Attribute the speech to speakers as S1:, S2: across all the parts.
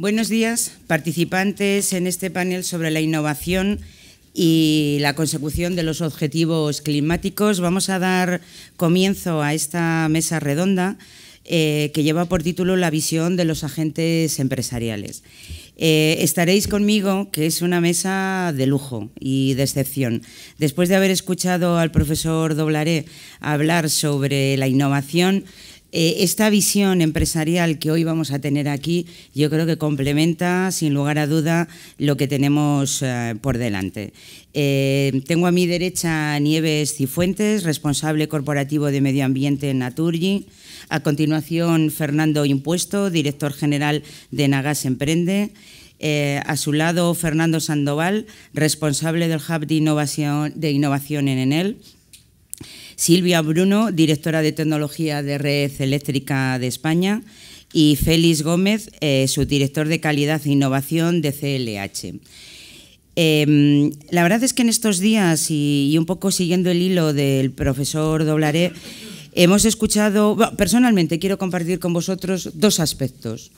S1: Buenos días, participantes en este panel sobre la innovación y la consecución de los objetivos climáticos. Vamos a dar comienzo a esta mesa redonda eh, que lleva por título La visión de los agentes empresariales. Eh, estaréis conmigo, que es una mesa de lujo y de excepción. Después de haber escuchado al profesor Doblaré hablar sobre la innovación, eh, esta visión empresarial que hoy vamos a tener aquí, yo creo que complementa, sin lugar a duda, lo que tenemos eh, por delante. Eh, tengo a mi derecha Nieves Cifuentes, responsable corporativo de medio ambiente en Naturgy. A continuación, Fernando Impuesto, director general de Nagas Emprende. a su lado, Fernando Sandoval, responsable del Hub de de innovación en Enel. Silvia Bruno, directora de tecnología de Red Eléctrica de España, y Félix Gómez, eh, subdirector de calidad e innovación de CLH. Em, la verdad es que en estos días, y, un poco siguiendo el hilo del profesor Doblaré, hemos escuchado, personalmente quiero compartir con vosotros dos aspectos.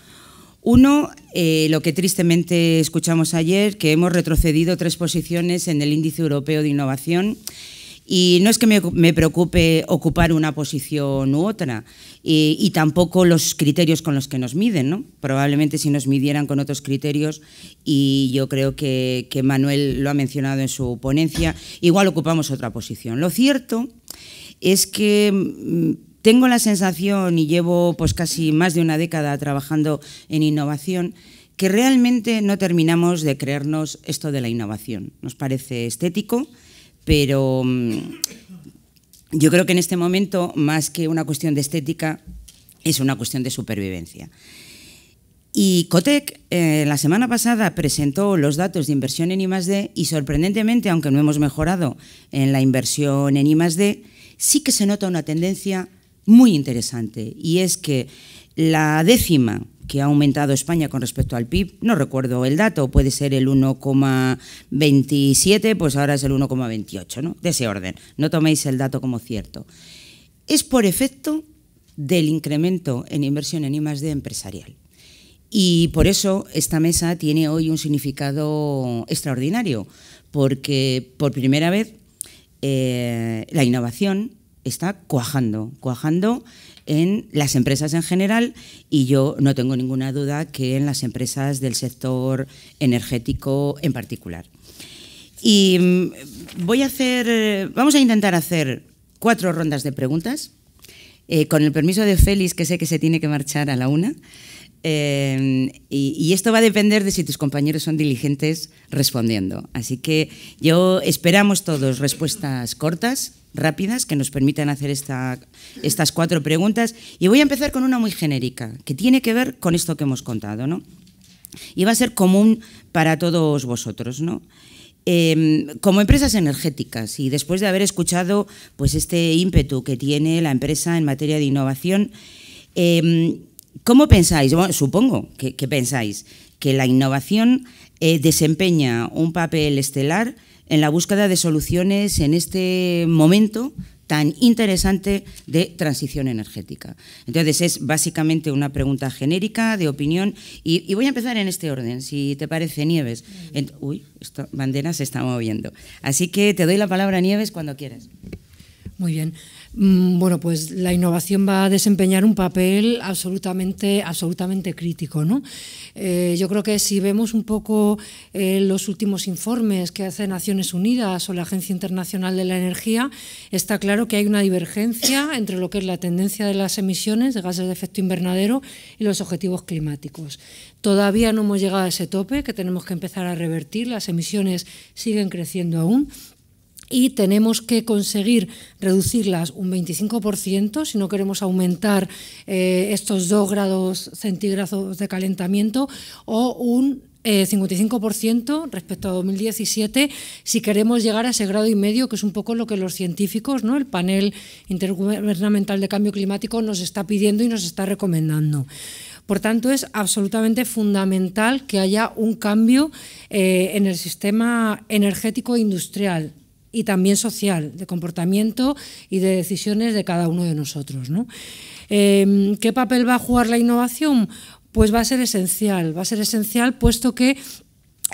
S1: Uno, eh, lo que tristemente escuchamos ayer, que hemos retrocedido tres posiciones en el índice europeo de innovación y no es que me, preocupe ocupar una posición u otra, y, tampoco los criterios con los que nos miden. ¿no? Probablemente si nos midieran con otros criterios, y yo creo que, Manuel lo ha mencionado en su ponencia, igual ocupamos otra posición. Lo cierto es que mm, tengo la sensación, y llevo pues casi más de una década trabajando en innovación, que realmente no terminamos de creernos esto de la innovación. Nos parece estético, pero mm, yo creo que en este momento, más que una cuestión de estética, es una cuestión de supervivencia. Y Cotec eh, la semana pasada presentó los datos de inversión en I+D y sorprendentemente, aunque no hemos mejorado en la inversión en I+D, sí que se nota una tendencia muy interesante y es que la décima que ha aumentado España con respecto al PIB, no recuerdo el dato, puede ser el 1,27, pues ahora es el 1,28, ¿no? De ese orden, no toméis el dato como cierto. Es por efecto del incremento en inversión en I+.D. empresarial. Y por eso esta mesa tiene hoy un significado extraordinario, porque por primera vez eh, la innovación está cuajando, cuajando en las empresas en general y yo no tengo ninguna duda que en las empresas del sector energético en particular. Y mm, voy a hacer, vamos a intentar hacer cuatro rondas de preguntas, eh, con el permiso de Félix, que sé que se tiene que marchar a la una. Eh, y, esto va a depender de si tus compañeros son diligentes respondiendo. Así que yo esperamos todos respuestas cortas, rápidas que nos permitan hacer estas cuatro preguntas. Y voy a empezar con una muy genérica, que tiene que ver con esto que hemos contado, ¿no? Y va a ser común para todos vosotros, ¿no? Em, como empresas energéticas y después de haber escuchado pues este ímpetu que tiene la empresa en materia de innovación, em, ¿cómo pensáis? supongo que, pensáis que la innovación eh, desempeña un papel estelar en la búsqueda de soluciones en este momento tan interesante de transición energética. Entonces, es básicamente una pregunta genérica de opinión y, voy a empezar en este orden, si te parece, Nieves. uy, esta bandera se está moviendo.
S2: Así que te doy la palabra, Nieves, cuando quieras. Muy bien. Mm, bueno, pues la innovación va a desempeñar un papel absolutamente, absolutamente crítico. ¿no? Eh, yo creo que si vemos un poco eh, los últimos informes que hace Naciones Unidas o la Agencia Internacional de la Energía, está claro que hay una divergencia entre lo que es la tendencia de las emisiones de gases de efecto invernadero y los objetivos climáticos. Todavía no hemos llegado a ese tope que tenemos que empezar a revertir, las emisiones siguen creciendo aún y tenemos que conseguir reducirlas un 25% si no queremos aumentar eh, estos 2 grados centígrados de calentamiento o un 55% eh, respecto a 2017 si queremos llegar a ese grado y medio, que es un poco lo que los científicos, ¿no? el panel intergubernamental de cambio climático nos está pidiendo y nos está recomendando. Por tanto, es absolutamente fundamental que haya un cambio eh, en el sistema energético industrial, y también social, de comportamiento y de decisiones de cada uno de nosotros. Em, ¿Qué papel va a jugar la innovación? Pues va a ser esencial, va a ser esencial puesto que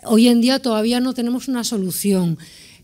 S2: hoy en día todavía no tenemos una solución.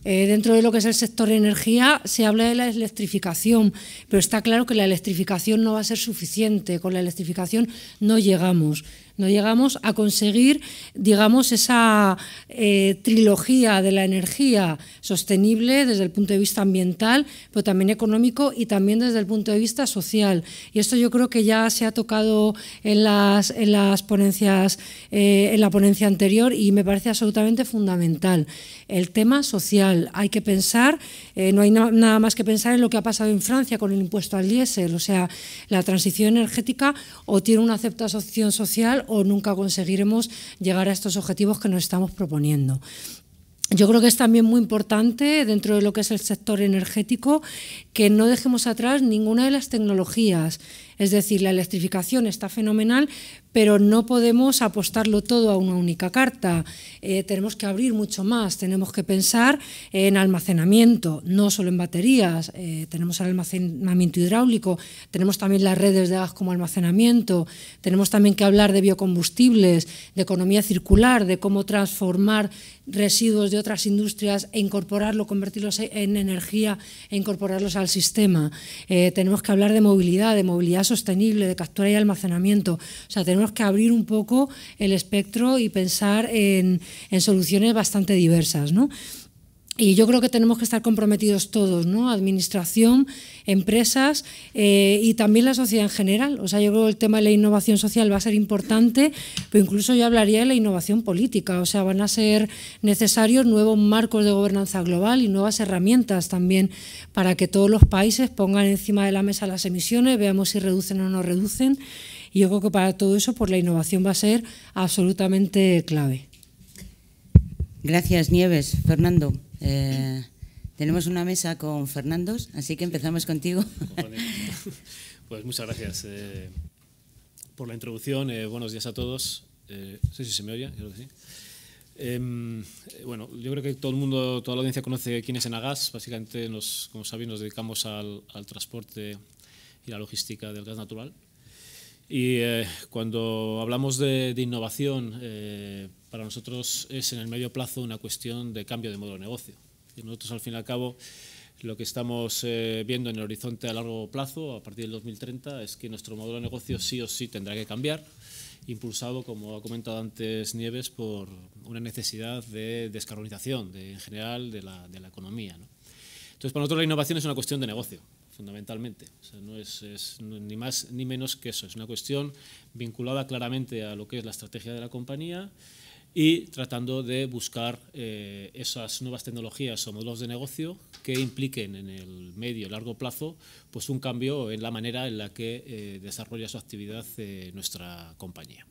S2: Eh, dentro de lo que es el sector energía se habla de la electrificación, pero está claro que la electrificación no va a ser suficiente, con la electrificación no llegamos. No llegamos a conseguir, digamos, esa eh, trilogía de la energía sostenible desde el punto de vista ambiental, pero también económico y también desde el punto de vista social. Y esto yo creo que ya se ha tocado en las, las ponencias, eh, en la ponencia anterior y me parece absolutamente fundamental. El tema social, hay que pensar, eh, no hay nada más que pensar en lo que ha pasado en Francia con el impuesto al diésel, o sea, la transición energética o tiene una aceptación social o nunca conseguiremos llegar a estos objetivos que nos estamos proponiendo. Yo creo que es también muy importante dentro de lo que es el sector energético que no dejemos atrás ninguna de las tecnologías es decir, la electrificación está fenomenal, pero no podemos apostarlo todo a una única carta. Eh, tenemos que abrir mucho más, tenemos que pensar en almacenamiento, no solo en baterías. Eh, tenemos el almacenamiento hidráulico, tenemos también las redes de gas como almacenamiento, tenemos también que hablar de biocombustibles, de economía circular, de cómo transformar residuos de otras industrias e incorporarlo, convertirlos en energía e incorporarlos al sistema. Eh, tenemos que hablar de movilidad, de movilidad sostenible, de captura y almacenamiento. O sea, tenemos que abrir un poco el espectro y pensar en, soluciones bastante diversas, y yo creo que tenemos que estar comprometidos todos, ¿no? Administración, empresas eh, y también la sociedad en general. O sea, yo creo que el tema de la innovación social va a ser importante, pero incluso yo hablaría de la innovación política. O sea, van a ser necesarios nuevos marcos de gobernanza global y nuevas herramientas también para que todos los países pongan encima de la mesa las emisiones, veamos si reducen o no reducen. Y yo creo que para todo eso, por pues, la innovación va a ser absolutamente clave. Gracias, Nieves. Fernando.
S1: Eh, tenemos una mesa con Fernandos, así que empezamos contigo.
S3: Pues muchas gracias eh, por la introducción. Eh, buenos días a todos. no sé si se me oye. Em, bueno, yo creo que todo el mundo, toda la audiencia conoce quién es Enagas. Básicamente, nos, como sabéis, nos dedicamos al transporte y la logística del gas natural. Y eh, cuando hablamos de, innovación, eh, para nosotros es en el medio plazo una cuestión de cambio de modelo de negocio. nosotros, al fin y al cabo, lo que estamos eh, viendo en el horizonte a largo plazo, a partir del 2030, es que nuestro modelo de negocio sí o sí tendrá que cambiar, impulsado, como ha comentado antes Nieves, por una necesidad de descarbonización de, en general de la, economía. Entonces, para nosotros la innovación es una cuestión de negocio fundamentalmente. no es, ni más ni menos que eso. Es una cuestión vinculada claramente a lo que es la estrategia de la compañía y tratando de buscar eh, esas nuevas tecnologías o modelos de negocio que impliquen en el medio y largo plazo pues un cambio en la manera en la que eh, desarrolla su actividad eh, nuestra compañía.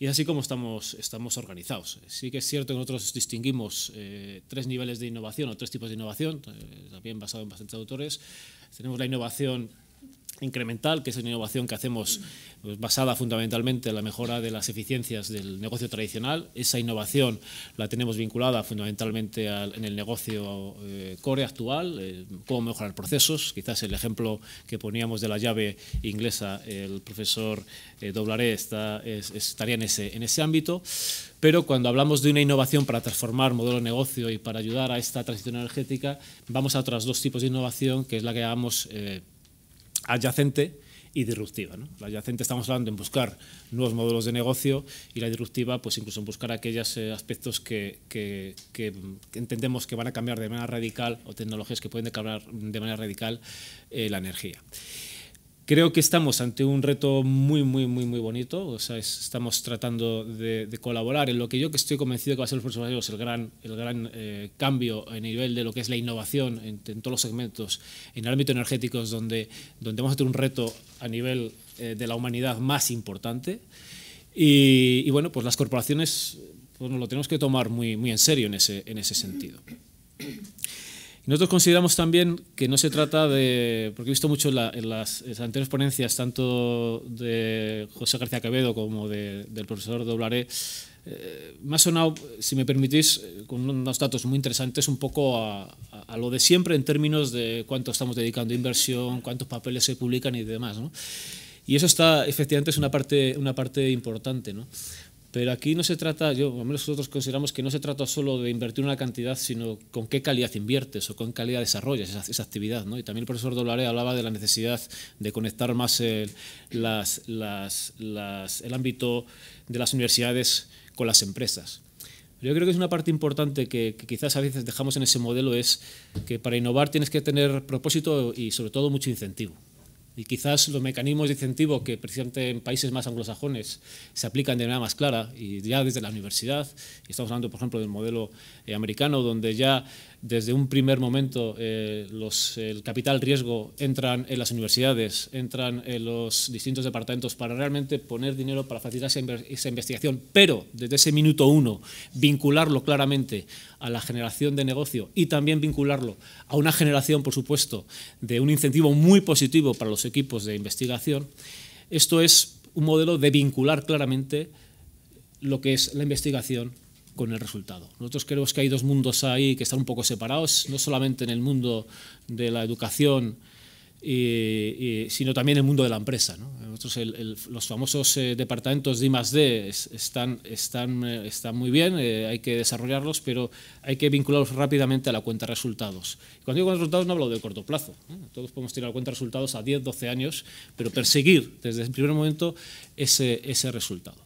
S3: Y es así como estamos, estamos organizados. Sí que es cierto que nosotros distinguimos tres niveles de innovación o tres tipos de innovación, también basado en bastantes autores tenemos la innovación incremental, que es una innovación que hacemos pues, basada fundamentalmente en la mejora de las eficiencias del negocio tradicional. Esa innovación la tenemos vinculada fundamentalmente en el negocio eh, core actual, eh, cómo mejorar procesos. Quizás el ejemplo que poníamos de la llave inglesa, el profesor eh, Doblaré está, estaría en ese, en ese ámbito. Pero cuando hablamos de una innovación para transformar modelo de negocio y para ayudar a esta transición energética, vamos a otros dos tipos de innovación, que es la que llamamos adyacente y disruptiva. La adyacente estamos hablando en buscar nuevos modelos de negocio y la disruptiva pues incluso en buscar aquellos eh, aspectos que, entendemos que van a cambiar de manera radical o tecnologías que pueden cambiar de manera radical eh, la energía. Creo que estamos ante un reto muy, muy, muy, muy bonito. O sea, estamos tratando de, colaborar en lo que yo que estoy convencido que va a ser los el gran, el gran eh, cambio a nivel de lo que es la innovación en, todos los segmentos, en el ámbito energético, donde, donde vamos a tener un reto a nivel eh, de la humanidad más importante. Y, y, bueno, pues las corporaciones pues nos lo tenemos que tomar muy, muy en serio en ese, en ese sentido. Nosotros consideramos también que no se trata de, porque he visto mucho en, las, anteriores ponencias, tanto de José García Quevedo como del profesor Doblaré, eh, más o ha si me permitís, eh, con unos datos muy interesantes, un poco a, lo de siempre en términos de cuánto estamos dedicando inversión, cuántos papeles se publican y demás. ¿no? Y eso está, efectivamente, es una parte, una parte importante. ¿no? Pero aquí no se trata, yo, menos nosotros consideramos que no se trata solo de invertir una cantidad, sino con qué calidad inviertes o con qué calidad desarrollas esa, actividad. Y también el profesor Dolare hablaba de la necesidad de conectar más el, ámbito de las universidades con las empresas. yo creo que es una parte importante que, quizás a veces dejamos en ese modelo, es que para innovar tienes que tener propósito y sobre todo mucho incentivo. Y quizás los mecanismos de incentivo que precisamente en países más anglosajones se aplican de manera más clara y ya desde la universidad, estamos hablando por ejemplo del modelo eh, americano donde ya desde un primer momento eh, los, el capital riesgo entran en las universidades, entran en los distintos departamentos para realmente poner dinero para facilitar esa investigación, pero desde ese minuto uno vincularlo claramente a la generación de negocio y también vincularlo a una generación, por supuesto, de un incentivo muy positivo para los equipos de investigación, esto es un modelo de vincular claramente lo que es la investigación con el resultado. Nosotros creemos que hay dos mundos ahí que están un poco separados, no solamente en el mundo de la educación, sino también en el mundo de la empresa. ¿no? Nosotros los famosos eh, departamentos de I Es, están, están, eh, están muy bien, eh, hay que desarrollarlos, pero hay que vincularlos rápidamente a la cuenta de resultados. Cuando digo cuenta resultados no hablo de corto plazo. Todos podemos tirar la cuenta resultados a 10, 12 años, pero perseguir desde el primer momento ese, ese resultado.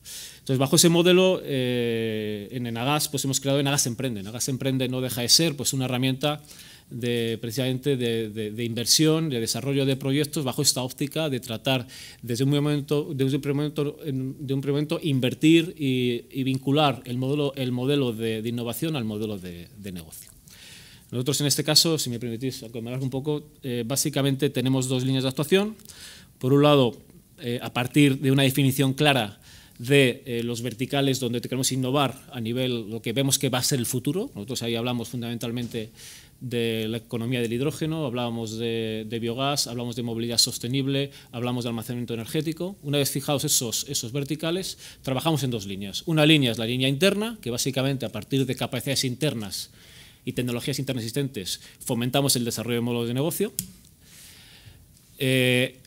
S3: Entonces, bajo ese modelo, eh, en Enagas pues hemos creado Enagas Emprende. Enagas Emprende no deja de ser pues, una herramienta de, precisamente de, inversión, de desarrollo de proyectos bajo esta óptica de tratar desde un momento, un primer momento, de un invertir y, vincular el modelo, el modelo de, innovación al modelo de, negocio. Nosotros en este caso, si me permitís acomodar un poco, eh, básicamente tenemos dos líneas de actuación. Por un lado, eh, a partir de una definición clara de eh, los verticales donde queremos innovar a nivel lo que vemos que va a ser el futuro. Nosotros ahí hablamos fundamentalmente de la economía del hidrógeno, hablábamos de, biogás, hablamos de movilidad sostenible, hablamos de almacenamiento energético. Una vez fijados esos, esos verticales, trabajamos en dos líneas. Una línea es la línea interna, que básicamente a partir de capacidades internas y tecnologías internas existentes fomentamos el desarrollo de modelos de negocio. Eh,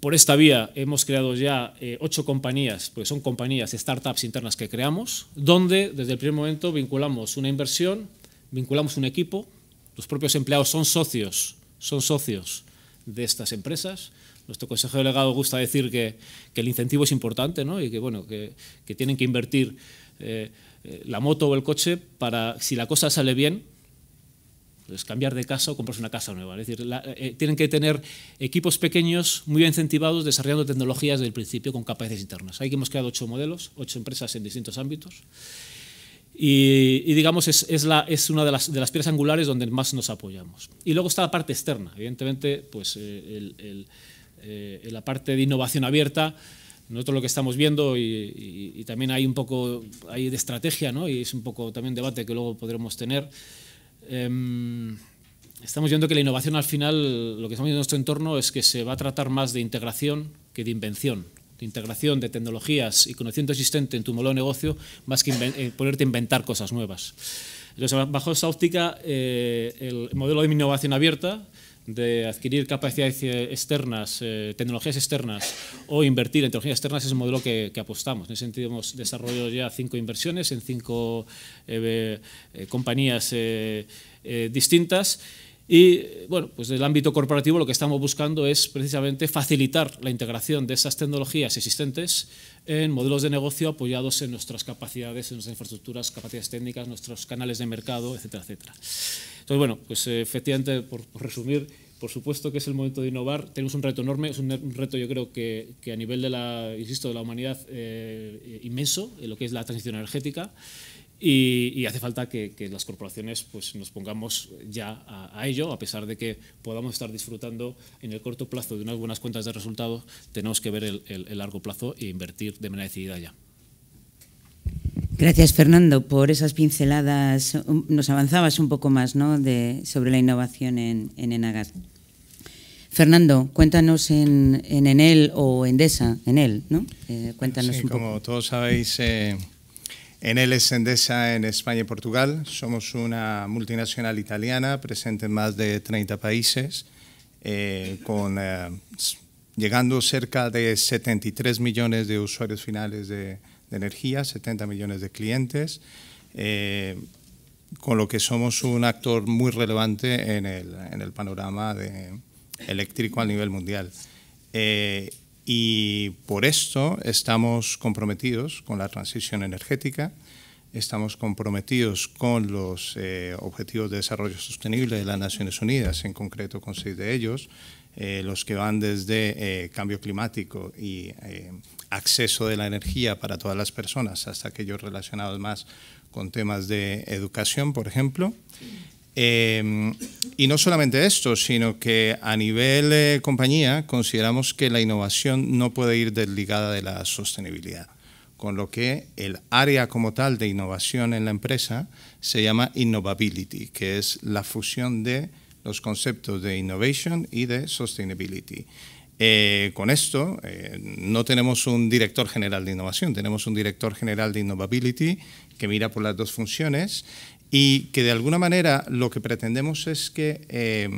S3: por esta vía hemos creado ya eh, ocho compañías, porque son compañías, startups internas que creamos, donde desde el primer momento vinculamos una inversión, vinculamos un equipo, los propios empleados son socios, son socios de estas empresas. Nuestro consejero delegado gusta decir que, el incentivo es importante ¿no? y que, bueno, que, tienen que invertir eh, eh, la moto o el coche para, si la cosa sale bien, es cambiar de casa o comprarse una casa nueva. Es decir, eh, tienen que tener equipos pequeños muy incentivados desarrollando tecnologías desde el principio con capacidades internas. Ahí hemos creado ocho modelos, ocho empresas en distintos ámbitos. Y, digamos es, es, la, es una de las, de las, piedras angulares donde más nos apoyamos. Y luego está la parte externa, evidentemente, pues eh, eh, la parte de innovación abierta. Nosotros lo que estamos viendo y, también hay un poco de estrategia, ¿no? y es un poco también debate que luego podremos tener, Em, estamos viendo que la innovación al final, lo que estamos viendo en nuestro entorno es que se va a tratar más de integración que de invención de integración de tecnologías y conocimiento existente en tu modelo de negocio, más que eh, ponerte a inventar cosas nuevas. Entonces, bajo esa óptica, eh, el modelo de innovación abierta de adquirir capacidades eh, externas, eh, tecnologías externas o invertir en tecnologías externas es el modelo que, apostamos. En ese sentido hemos desarrollado ya cinco inversiones en cinco eh, compañías distintas. Y bueno, pues del ámbito corporativo lo que estamos buscando es precisamente facilitar la integración de esas tecnologías existentes en modelos de negocio apoyados en nuestras capacidades, en nuestras infraestructuras, capacidades técnicas, nuestros canales de mercado, etcétera, etcétera. Entonces, bueno, pues eh, efectivamente, por, resumir, por supuesto que es el momento de innovar. Tenemos un reto enorme, es un, reto yo creo que, a nivel de la, insisto, de la humanidad eh, inmenso, en lo que es la transición energética. Y, hace falta que, las corporaciones pues, nos pongamos ya a, ello, a pesar de que podamos estar disfrutando en el corto plazo de unas buenas cuentas de resultados, tenemos que ver el, el largo plazo e invertir de manera decidida ya.
S1: Gracias, Fernando, por esas pinceladas. Nos avanzabas un poco más ¿no? de, sobre la innovación en, en Fernando, cuéntanos en, en, Enel o Endesa, Enel, ¿no? Eh, cuéntanos un poco. Como todos sabéis, eh,
S4: Enel es Endesa en España y Portugal. Somos una multinacional italiana presente en más de 30 países, eh, con, llegando cerca de 73 millones de usuarios finales de de energía, 70 millones de clientes, eh, con lo que somos un actor muy relevante en el, panorama de, eléctrico a nivel mundial. Eh, y por esto estamos comprometidos con la transición energética, estamos comprometidos con los eh, Objetivos de Desarrollo Sostenible de las Naciones Unidas, en concreto con seis de ellos, eh, los que van desde eh, cambio climático y eh, acceso de la energía para todas las personas, hasta aquellos relacionados más con temas de educación, por ejemplo. y no solamente esto, sino que a nivel compañía consideramos que la innovación no puede ir desligada de la sostenibilidad con lo que el área como tal de innovación en la empresa se llama Innovability, que es la fusión de los conceptos de innovation y de sustainability. Eh, con esto eh, no tenemos un director general de innovación, tenemos un director general de innovability que mira por las dos funciones y que de alguna manera lo que pretendemos es que eh,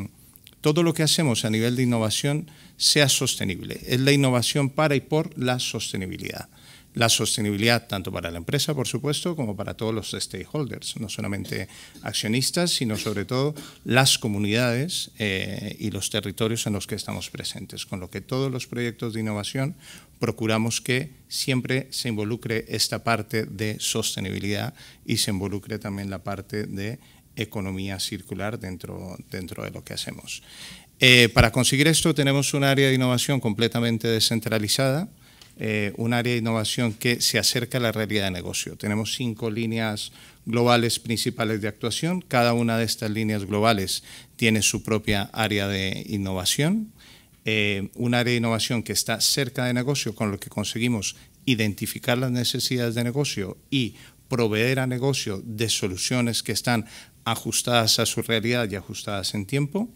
S4: todo lo que hacemos a nivel de innovación sea sostenible. Es la innovación para y por la sostenibilidad la sostenibilidad tanto para la empresa, por supuesto, como para todos los stakeholders, no solamente accionistas, sino sobre todo las comunidades eh, y los territorios en los que estamos presentes, con lo que todos los proyectos de innovación procuramos que siempre se involucre esta parte de sostenibilidad y se involucre también la parte de economía circular dentro, dentro de lo que hacemos. Eh, para conseguir esto tenemos un área de innovación completamente descentralizada, eh, un área de innovación que se acerca a la realidad de negocio. Tenemos cinco líneas globales principales de actuación. Cada una de estas líneas globales tiene su propia área de innovación. Eh, un área de innovación que está cerca de negocio, con lo que conseguimos identificar las necesidades de negocio y proveer a negocio de soluciones que están ajustadas a su realidad y ajustadas en tiempo.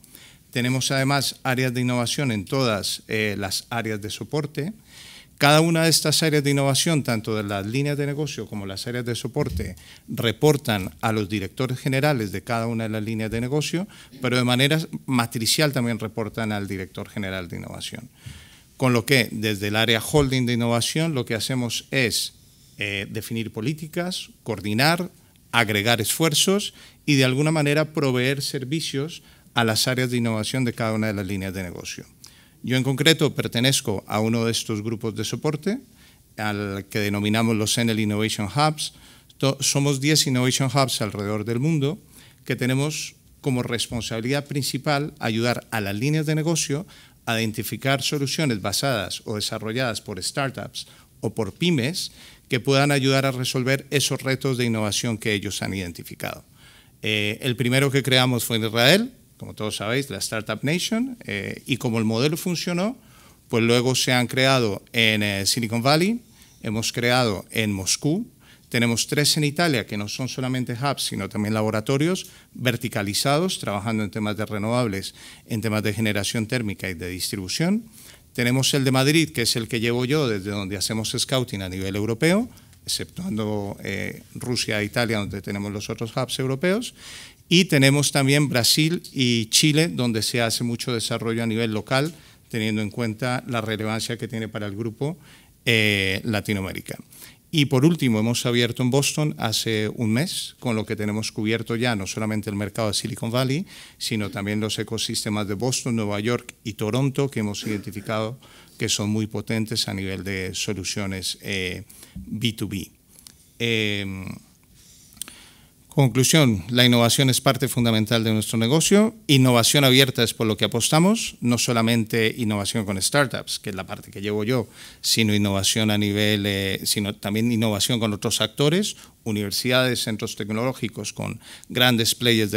S4: Tenemos además áreas de innovación en todas eh, las áreas de soporte. Cada una de estas áreas de innovación, tanto de las líneas de negocio como las áreas de soporte, reportan a los directores generales de cada una de las líneas de negocio, pero de manera matricial también reportan al director general de innovación. Con lo que desde el área holding de innovación lo que hacemos es eh, definir políticas, coordinar, agregar esfuerzos y de alguna manera proveer servicios a las áreas de innovación de cada una de las líneas de negocio. Yo en concreto pertenezco a uno de estos grupos de soporte, al que denominamos los Enel Innovation Hubs. Somos 10 Innovation Hubs alrededor del mundo que tenemos como responsabilidad principal ayudar a las líneas de negocio a identificar soluciones basadas o desarrolladas por startups o por pymes que puedan ayudar a resolver esos retos de innovación que ellos han identificado. Eh, el primero que creamos fue en Israel, como todos sabéis, la Startup Nation, eh, y como el modelo funcionó, pues luego se han creado en eh, Silicon Valley, hemos creado en Moscú, tenemos tres en Italia que no son solamente hubs, sino también laboratorios verticalizados, trabajando en temas de renovables, en temas de generación térmica y de distribución. Tenemos el de Madrid, que es el que llevo yo, desde donde hacemos scouting a nivel europeo, exceptuando eh, Rusia e Italia, donde tenemos los otros hubs europeos. Y tenemos también Brasil y Chile, donde se hace mucho desarrollo a nivel local, teniendo en cuenta la relevancia que tiene para el grupo eh, Latinoamérica. Y por último, hemos abierto en Boston hace un mes, con lo que tenemos cubierto ya no solamente el mercado de Silicon Valley, sino también los ecosistemas de Boston, Nueva York y Toronto, que hemos identificado que son muy potentes a nivel de soluciones B2B. Eh, Conclusión, la innovación es parte fundamental de nuestro negocio. Innovación abierta es por lo que apostamos, no solamente innovación con startups, que es la parte que llevo yo, sino innovación a nivel, eh, sino también innovación con otros actores, universidades, centros tecnológicos, con grandes players,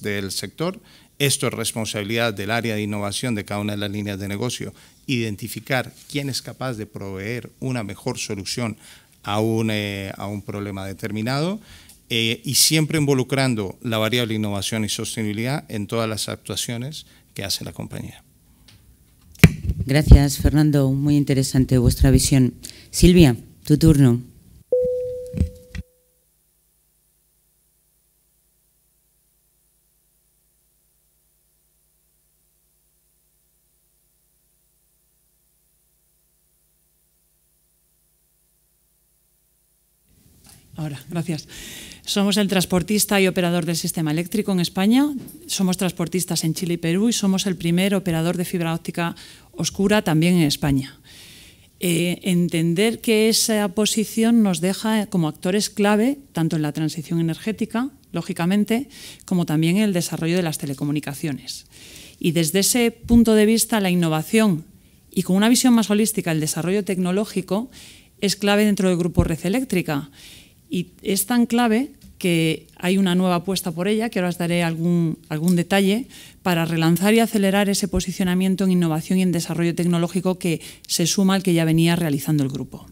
S4: del sector. Esto es responsabilidad del área de innovación de cada una de las líneas de negocio. Identificar quién es capaz de proveer una mejor solución a eh, a un problema determinado eh, y siempre involucrando la variable innovación y sostenibilidad en todas las actuaciones que hace la compañía.
S1: Gracias, Fernando. Muy interesante vuestra visión. Silvia, tu turno.
S5: Ahora, gracias. Somos el transportista y operador del sistema eléctrico en España, somos transportistas en Chile y Perú y somos el primer operador de fibra óptica oscura también en España. Eh, entender que esa posición nos deja como actores clave, tanto en la transición energética, lógicamente, como también en el desarrollo de las telecomunicaciones. Y desde ese punto de vista, la innovación y con una visión más holística, el desarrollo tecnológico, es clave dentro del grupo Red Eléctrica y es tan clave que hay una nueva apuesta por ella, que ahora os daré algún, algún detalle, para relanzar y acelerar ese posicionamiento en innovación y en desarrollo tecnológico que se suma al que ya venía realizando el grupo.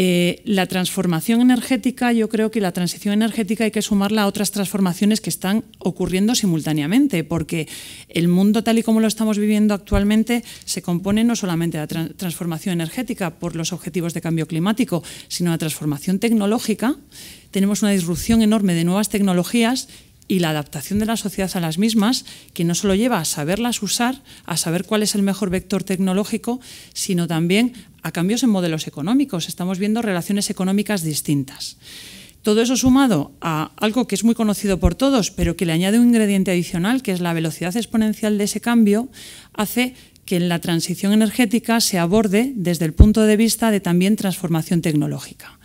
S5: Eh, la transformación energética, yo creo que la transición energética hay que sumarla a otras transformaciones que están ocurriendo simultáneamente, porque el mundo tal y como lo estamos viviendo actualmente se compone no solamente de la transformación energética por los objetivos de cambio climático, sino la transformación tecnológica. Tenemos una disrupción enorme de nuevas tecnologías y la adaptación de la sociedad a las mismas, que no solo lleva a saberlas usar, a saber cuál es el mejor vector tecnológico, sino también a cambios en modelos económicos, estamos viendo relaciones económicas distintas. Todo eso sumado a algo que es muy conocido por todos, pero que le añade un ingrediente adicional, que es la velocidad exponencial de ese cambio, hace que la transición energética se aborde desde el punto de vista de también transformación tecnológica.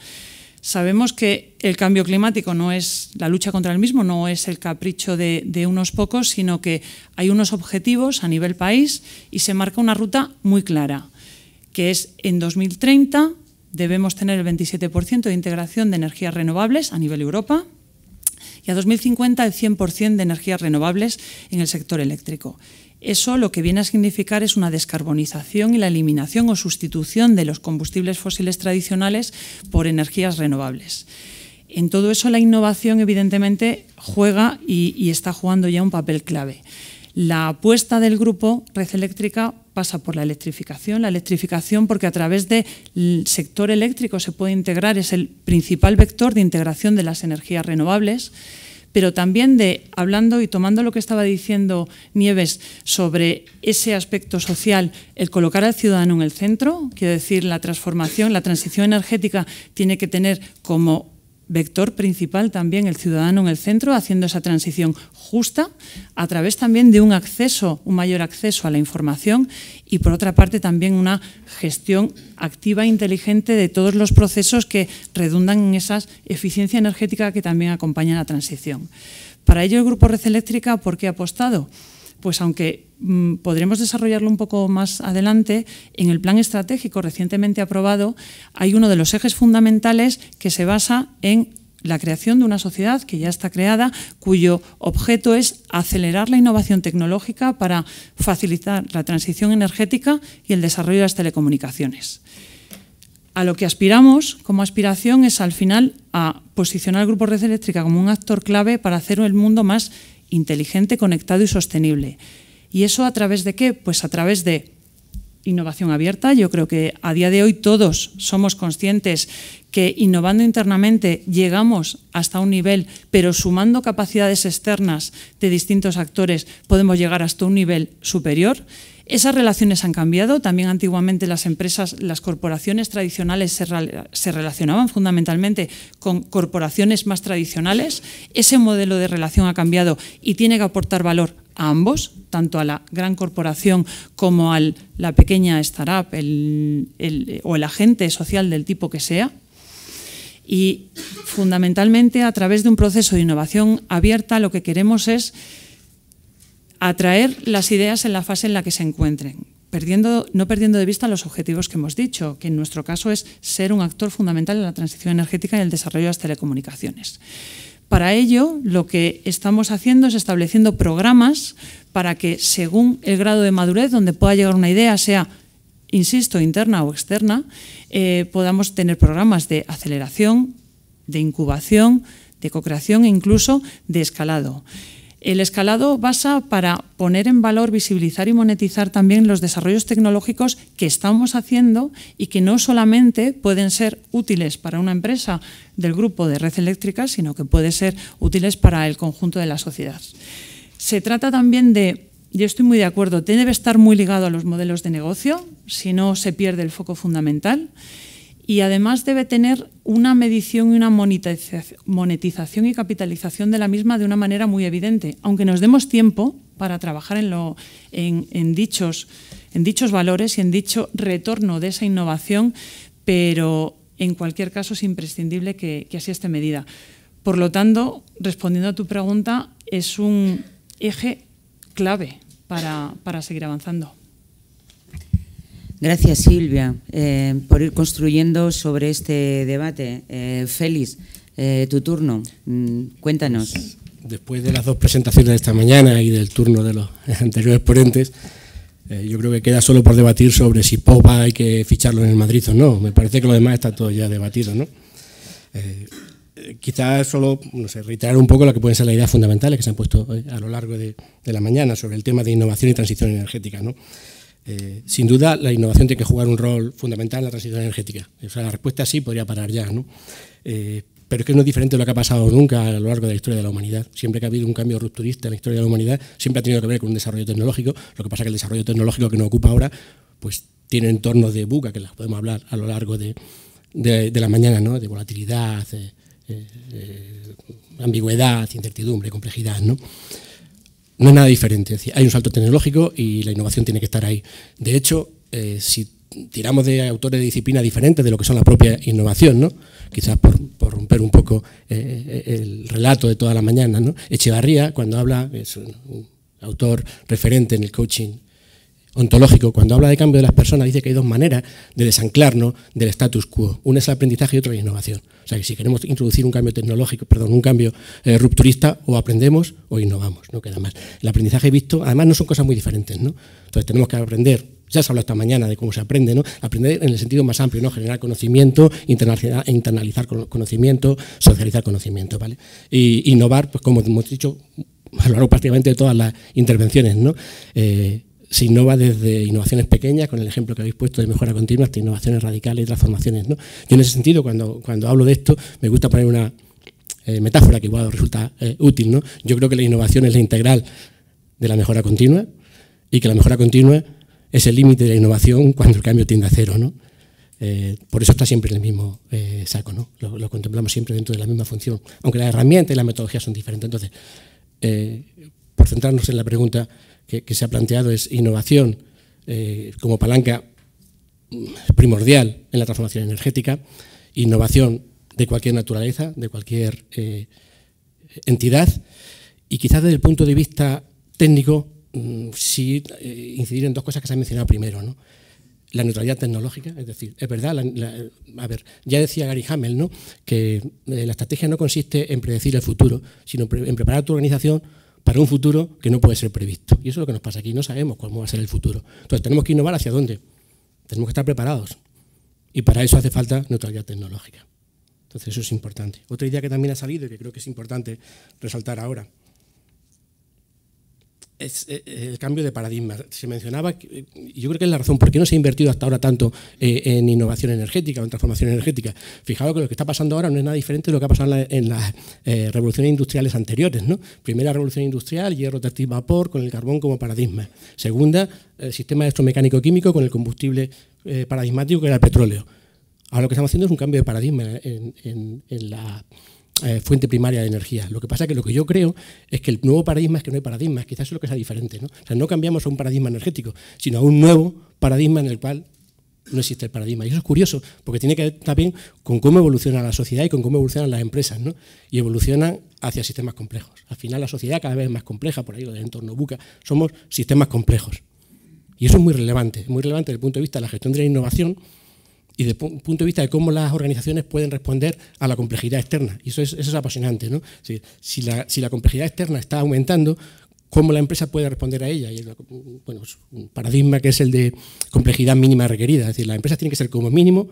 S5: Sabemos que el cambio climático no es la lucha contra el mismo, no es el capricho de, unos pocos, sino que hay unos objetivos a nivel país y se marca una ruta muy clara que es en 2030 debemos tener el 27% de integración de energías renovables a nivel Europa y a 2050 el 100% de energías renovables en el sector eléctrico. Eso lo que viene a significar es una descarbonización y la eliminación o sustitución de los combustibles fósiles tradicionales por energías renovables. En todo eso la innovación evidentemente juega y, y está jugando ya un papel clave. La apuesta del grupo Red Eléctrica pasa por la electrificación. La electrificación porque a través del sector eléctrico se puede integrar, es el principal vector de integración de las energías renovables, pero también de, hablando y tomando lo que estaba diciendo Nieves sobre ese aspecto social, el colocar al ciudadano en el centro, quiero decir, la transformación, la transición energética tiene que tener como vector principal también el ciudadano en el centro, haciendo esa transición justa a través también de un acceso, un mayor acceso a la información y por otra parte también una gestión activa e inteligente de todos los procesos que redundan en esa eficiencia energética que también acompaña la transición. Para ello el Grupo Red Eléctrica, ¿por qué ha apostado? pues aunque mm, podremos desarrollarlo un poco más adelante, en el plan estratégico recientemente aprobado hay uno de los ejes fundamentales que se basa en la creación de una sociedad que ya está creada, cuyo objeto es acelerar la innovación tecnológica para facilitar la transición energética y el desarrollo de las telecomunicaciones. A lo que aspiramos como aspiración es al final a posicionar al Grupo Red Eléctrica como un actor clave para hacer el mundo más inteligente, conectado y sostenible. ¿Y eso a través de qué? Pues a través de innovación abierta. Yo creo que a día de hoy todos somos conscientes que innovando internamente llegamos hasta un nivel, pero sumando capacidades externas de distintos actores podemos llegar hasta un nivel superior. Esas relaciones han cambiado. También antiguamente las empresas, las corporaciones tradicionales se, relacionaban fundamentalmente con corporaciones más tradicionales. Ese modelo de relación ha cambiado y tiene que aportar valor a ambos, tanto a la gran corporación como a la pequeña startup o el agente social del tipo que sea. Y fundamentalmente a través de un proceso de innovación abierta lo que queremos es atraer las ideas en la fase en la que se encuentren, no perdiendo de vista los objetivos que hemos dicho, que en nuestro caso es ser un actor fundamental en la transición energética y el desarrollo de las telecomunicaciones. Para ello, lo que estamos haciendo es estableciendo programas para que, según el grado de madurez donde pueda llegar una idea, sea insisto, interna o externa, eh, podamos tener programas de aceleración, de incubación, de co creación e incluso de escalado. El escalado basa para poner en valor, visibilizar y monetizar también los desarrollos tecnológicos que estamos haciendo y que no solamente pueden ser útiles para una empresa del grupo de red eléctrica, sino que pueden ser útiles para el conjunto de la sociedad. Se trata también de, yo estoy muy de acuerdo, debe estar muy ligado a los modelos de negocio, si no se pierde el foco fundamental y además debe tener una medición y una monetización y capitalización de la misma de una manera muy evidente, aunque nos demos tiempo para trabajar en, lo, en, dichos, en dichos valores y en dicho retorno de esa innovación, pero en cualquier caso es imprescindible que, así esté medida. Por lo tanto, respondiendo a tu pregunta, es un eje clave para seguir avanzando.
S1: Gracias, Silvia, eh, por ir construyendo sobre este debate. Eh, Félix, eh, tu turno. Mm, cuéntanos. Pues, después de las
S6: dos presentaciones de esta mañana y del turno de los anteriores ponentes, yo creo que queda solo por debatir sobre si Popa hay que ficharlo en el Madrid o no. Me parece que lo demás está todo ya debatido, ¿no? quizás solo no sé, reiterar un poco lo que pueden ser las ideas fundamentales que se han puesto a lo largo de, de la mañana sobre el tema de innovación y transición energética, ¿no? Eh, sin duda, la innovación tiene que jugar un rol fundamental en la transición energética. la respuesta sí podría parar ya, ¿no? Eh, pero es que no es diferente de lo que ha pasado nunca a lo largo de la historia de la humanidad. Siempre que ha habido un cambio rupturista en la historia de la humanidad, siempre ha tenido que ver con un desarrollo tecnológico. Lo que pasa es que el desarrollo tecnológico que nos ocupa ahora, pues tiene entornos de buca, que las podemos hablar a lo largo de, de, la mañana, ¿no? De volatilidad, eh, ambigüedad, incertidumbre, complejidad, ¿no? no es nada diferente. hay un salto tecnológico y la innovación tiene que estar ahí. De hecho, eh, si tiramos de autores de disciplina diferentes de lo que son la propia innovación, ¿no? quizás por, romper un poco eh, eh, el relato de toda la mañana ¿no? Echevarría, cuando habla, es un autor referente en el coaching ontológico, cuando habla de cambio de las personas, dice que hay dos maneras de desanclarnos del status quo. Una es el aprendizaje y otra la innovación. O sea, que si queremos introducir un cambio tecnológico, perdón, un cambio eh, rupturista, o aprendemos o innovamos, no queda más. El aprendizaje visto, además, no son cosas muy diferentes, ¿no? Entonces tenemos que aprender ya se hablado esta mañana de cómo se aprende, ¿no? Aprender en el sentido más amplio, ¿no? Generar conocimiento, internalizar conocimiento, socializar conocimiento, ¿vale? Y innovar, pues como hemos dicho, a lo largo prácticamente de todas las intervenciones, ¿no? Eh, se innova desde innovaciones pequeñas, con el ejemplo que habéis puesto de mejora continua, hasta innovaciones radicales y transformaciones. ¿no? Yo en ese sentido, cuando, cuando hablo de esto, me gusta poner una eh, metáfora que igual resulta eh, útil. ¿no? Yo creo que la innovación es la integral de la mejora continua y que la mejora continua es el límite de la innovación cuando el cambio tiende a cero. Eh, por eso está siempre en el mismo saco, ¿no? Lo, lo, contemplamos siempre dentro de la misma función, aunque las herramientas y las metodologías son diferentes. Entonces, por centrarnos en la pregunta, que, se ha planteado es innovación eh, como palanca primordial en la transformación energética, innovación de cualquier naturaleza, de cualquier eh, entidad, y quizás desde el punto de vista técnico, mm, sí eh, incidir en dos cosas que se han mencionado primero. ¿no? La neutralidad tecnológica, es decir, es verdad, a ver, ya decía Gary Hamel ¿no? que la estrategia no consiste en predecir el futuro, sino en preparar tu organización para un futuro que no puede ser previsto. Y eso es lo que nos pasa aquí, no sabemos cómo va a ser el futuro. Entonces tenemos que innovar hacia dónde. Tenemos que estar preparados. Y para eso hace falta neutralidad tecnológica. Entonces eso es importante. Otra idea que también ha salido y que creo que es importante resaltar ahora es eh, eh, el cambio de paradigma. Se mencionaba, yo creo que es la razón por qué no se ha invertido hasta ahora tanto eh, en innovación energética o en transformación energética. Fijaos que lo que está pasando ahora no es nada diferente de lo que ha pasado en, las revoluciones industriales anteriores. ¿no? Primera revolución industrial, hierro, textil, vapor, con el carbón como paradigma. Segunda, el sistema electromecánico-químico con el combustible paradigmático que era el petróleo. Ahora lo que estamos haciendo es un cambio de paradigma en, en la eh, fuente primaria de energía. Lo que pasa es que lo que yo creo es que el nuevo paradigma es que no hay paradigmas, quizás eso es lo que sea diferente. ¿no? cambiamos a un paradigma energético, sino a un nuevo paradigma en el cual no existe el paradigma. Y eso es curioso, porque tiene que ver también con cómo evoluciona la sociedad y con cómo evolucionan las empresas, Y evolucionan hacia sistemas complejos. Al final la sociedad cada vez es más compleja, por ahí lo del entorno buca, somos sistemas complejos. Y eso es muy relevante, muy relevante desde el punto de vista de la gestión de la innovación, y desde el punto de vista de cómo las organizaciones pueden responder a la complejidad externa. Y eso es, apasionante. ¿no? Si, la, complejidad externa está aumentando, cómo la empresa puede responder a ella. Y bueno, es un paradigma que es el de complejidad mínima requerida. Es decir, las empresas tienen que ser como mínimo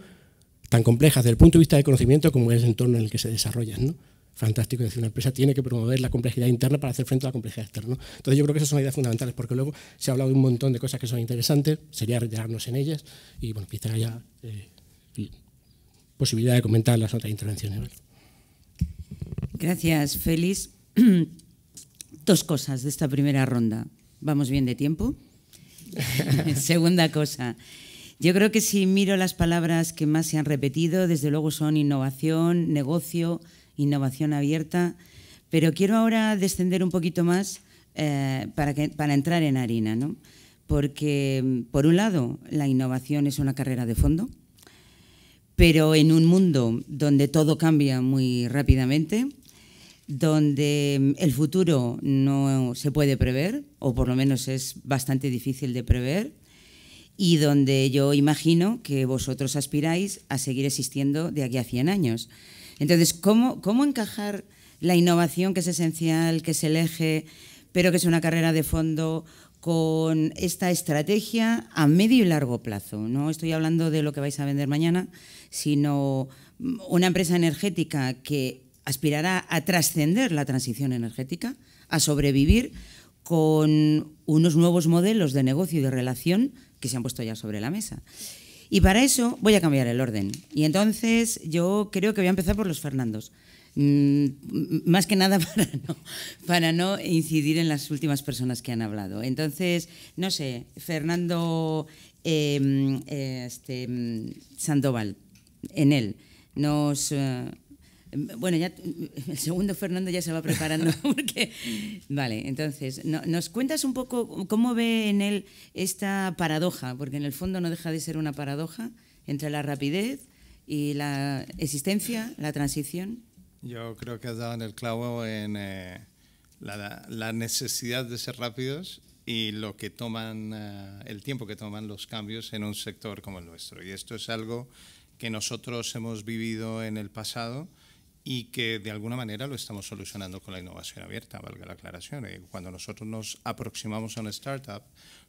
S6: tan complejas desde el punto de vista del conocimiento como es el entorno en el que se desarrollan. ¿no? fantástico. Es decir, una empresa tiene que promover la complejidad interna para hacer frente a la complejidad externa. Entonces yo creo que esas son ideas fundamentales, porque luego se ha hablado de un montón de cosas que son interesantes, sería retirarnos en ellas y bueno, quizá haya eh, posibilidad de comentar las otras intervenciones.
S1: Gracias, Félix. Dos cosas de esta primera ronda. ¿Vamos bien de tiempo? Segunda cosa. Yo creo que si miro las palabras que más se han repetido, desde luego son innovación, negocio, innovación abierta, pero quiero ahora descender un poquito más eh, para, para entrar en harina, ¿no? porque por un lado la innovación es una carrera de fondo, pero en un mundo donde todo cambia muy rápidamente, donde mm, el futuro no se puede prever, o por lo menos es bastante difícil de prever, y donde yo imagino que vosotros aspiráis a seguir existiendo de aquí a 100 años. Entonces, ¿cómo, encajar la innovación que es esencial, que es el eje, pero que es una carrera de fondo? con esta estrategia a medio y largo plazo. No estoy hablando de lo que vais a vender mañana, sino mm, una empresa energética que aspirará a trascender la transición energética, a sobrevivir con unos nuevos modelos de negocio y de relación que se han puesto ya sobre la mesa. Y para eso voy a cambiar el orden. Y entonces yo creo que voy a empezar por los Fernandos. Mm, más que nada para no, incidir en las últimas personas que han hablado. Entonces, no sé, Fernando eh, mm, este, mm, Sandoval, en él, nos, eh, bueno, ya el segundo Fernando ya se va preparando porque vale, entonces nos cuentas un poco cómo ve en él esta paradoja, porque en el fondo no deja de ser una paradoja entre la rapidez y la existencia, la transición.
S4: Yo creo que has dado en el clavo en eh, la, necesidad de ser rápidos y lo que toman eh, el tiempo que toman los cambios en un sector como el nuestro. Y esto es algo que nosotros hemos vivido en el pasado y que de alguna manera lo estamos solucionando con la innovación abierta, valga la aclaración. Eh, cuando nosotros nos aproximamos a una startup,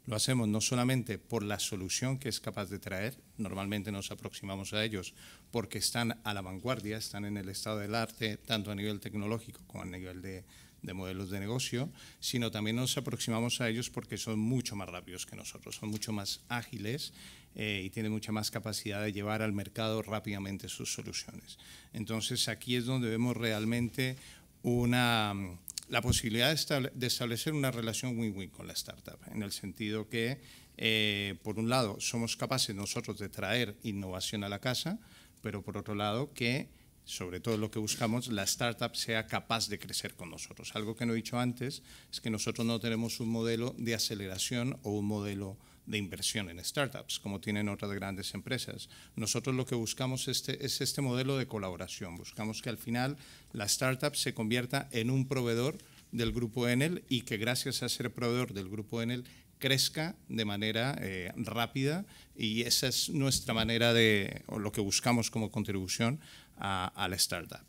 S4: lo hacemos no solamente por la solución que es capaz de traer, normalmente nos aproximamos a ellos porque están a la vanguardia, están en el estado del arte, tanto a nivel tecnológico como a nivel de, modelos de negocio, sino también nos aproximamos a ellos porque son mucho más rápidos que nosotros, son mucho más ágiles eh, y tiene mucha más capacidad de llevar al mercado rápidamente sus soluciones. Entonces aquí es donde vemos realmente una, mm, la posibilidad de, establecer una relación win-win con la startup, en el sentido que, eh, por un lado, somos capaces nosotros de traer innovación a la casa, pero por otro lado que sobre todo lo que buscamos, la startup sea capaz de crecer con nosotros. Algo que no he dicho antes es que nosotros no tenemos un modelo de aceleración o un modelo de inversión en startups, como tienen otras grandes empresas. Nosotros lo que buscamos este, es este modelo de colaboración. Buscamos que al final la startup se convierta en un proveedor del grupo Enel y que gracias a ser proveedor del grupo Enel crezca de manera eh, rápida y esa es nuestra manera de, o lo que buscamos como contribución a, la startup.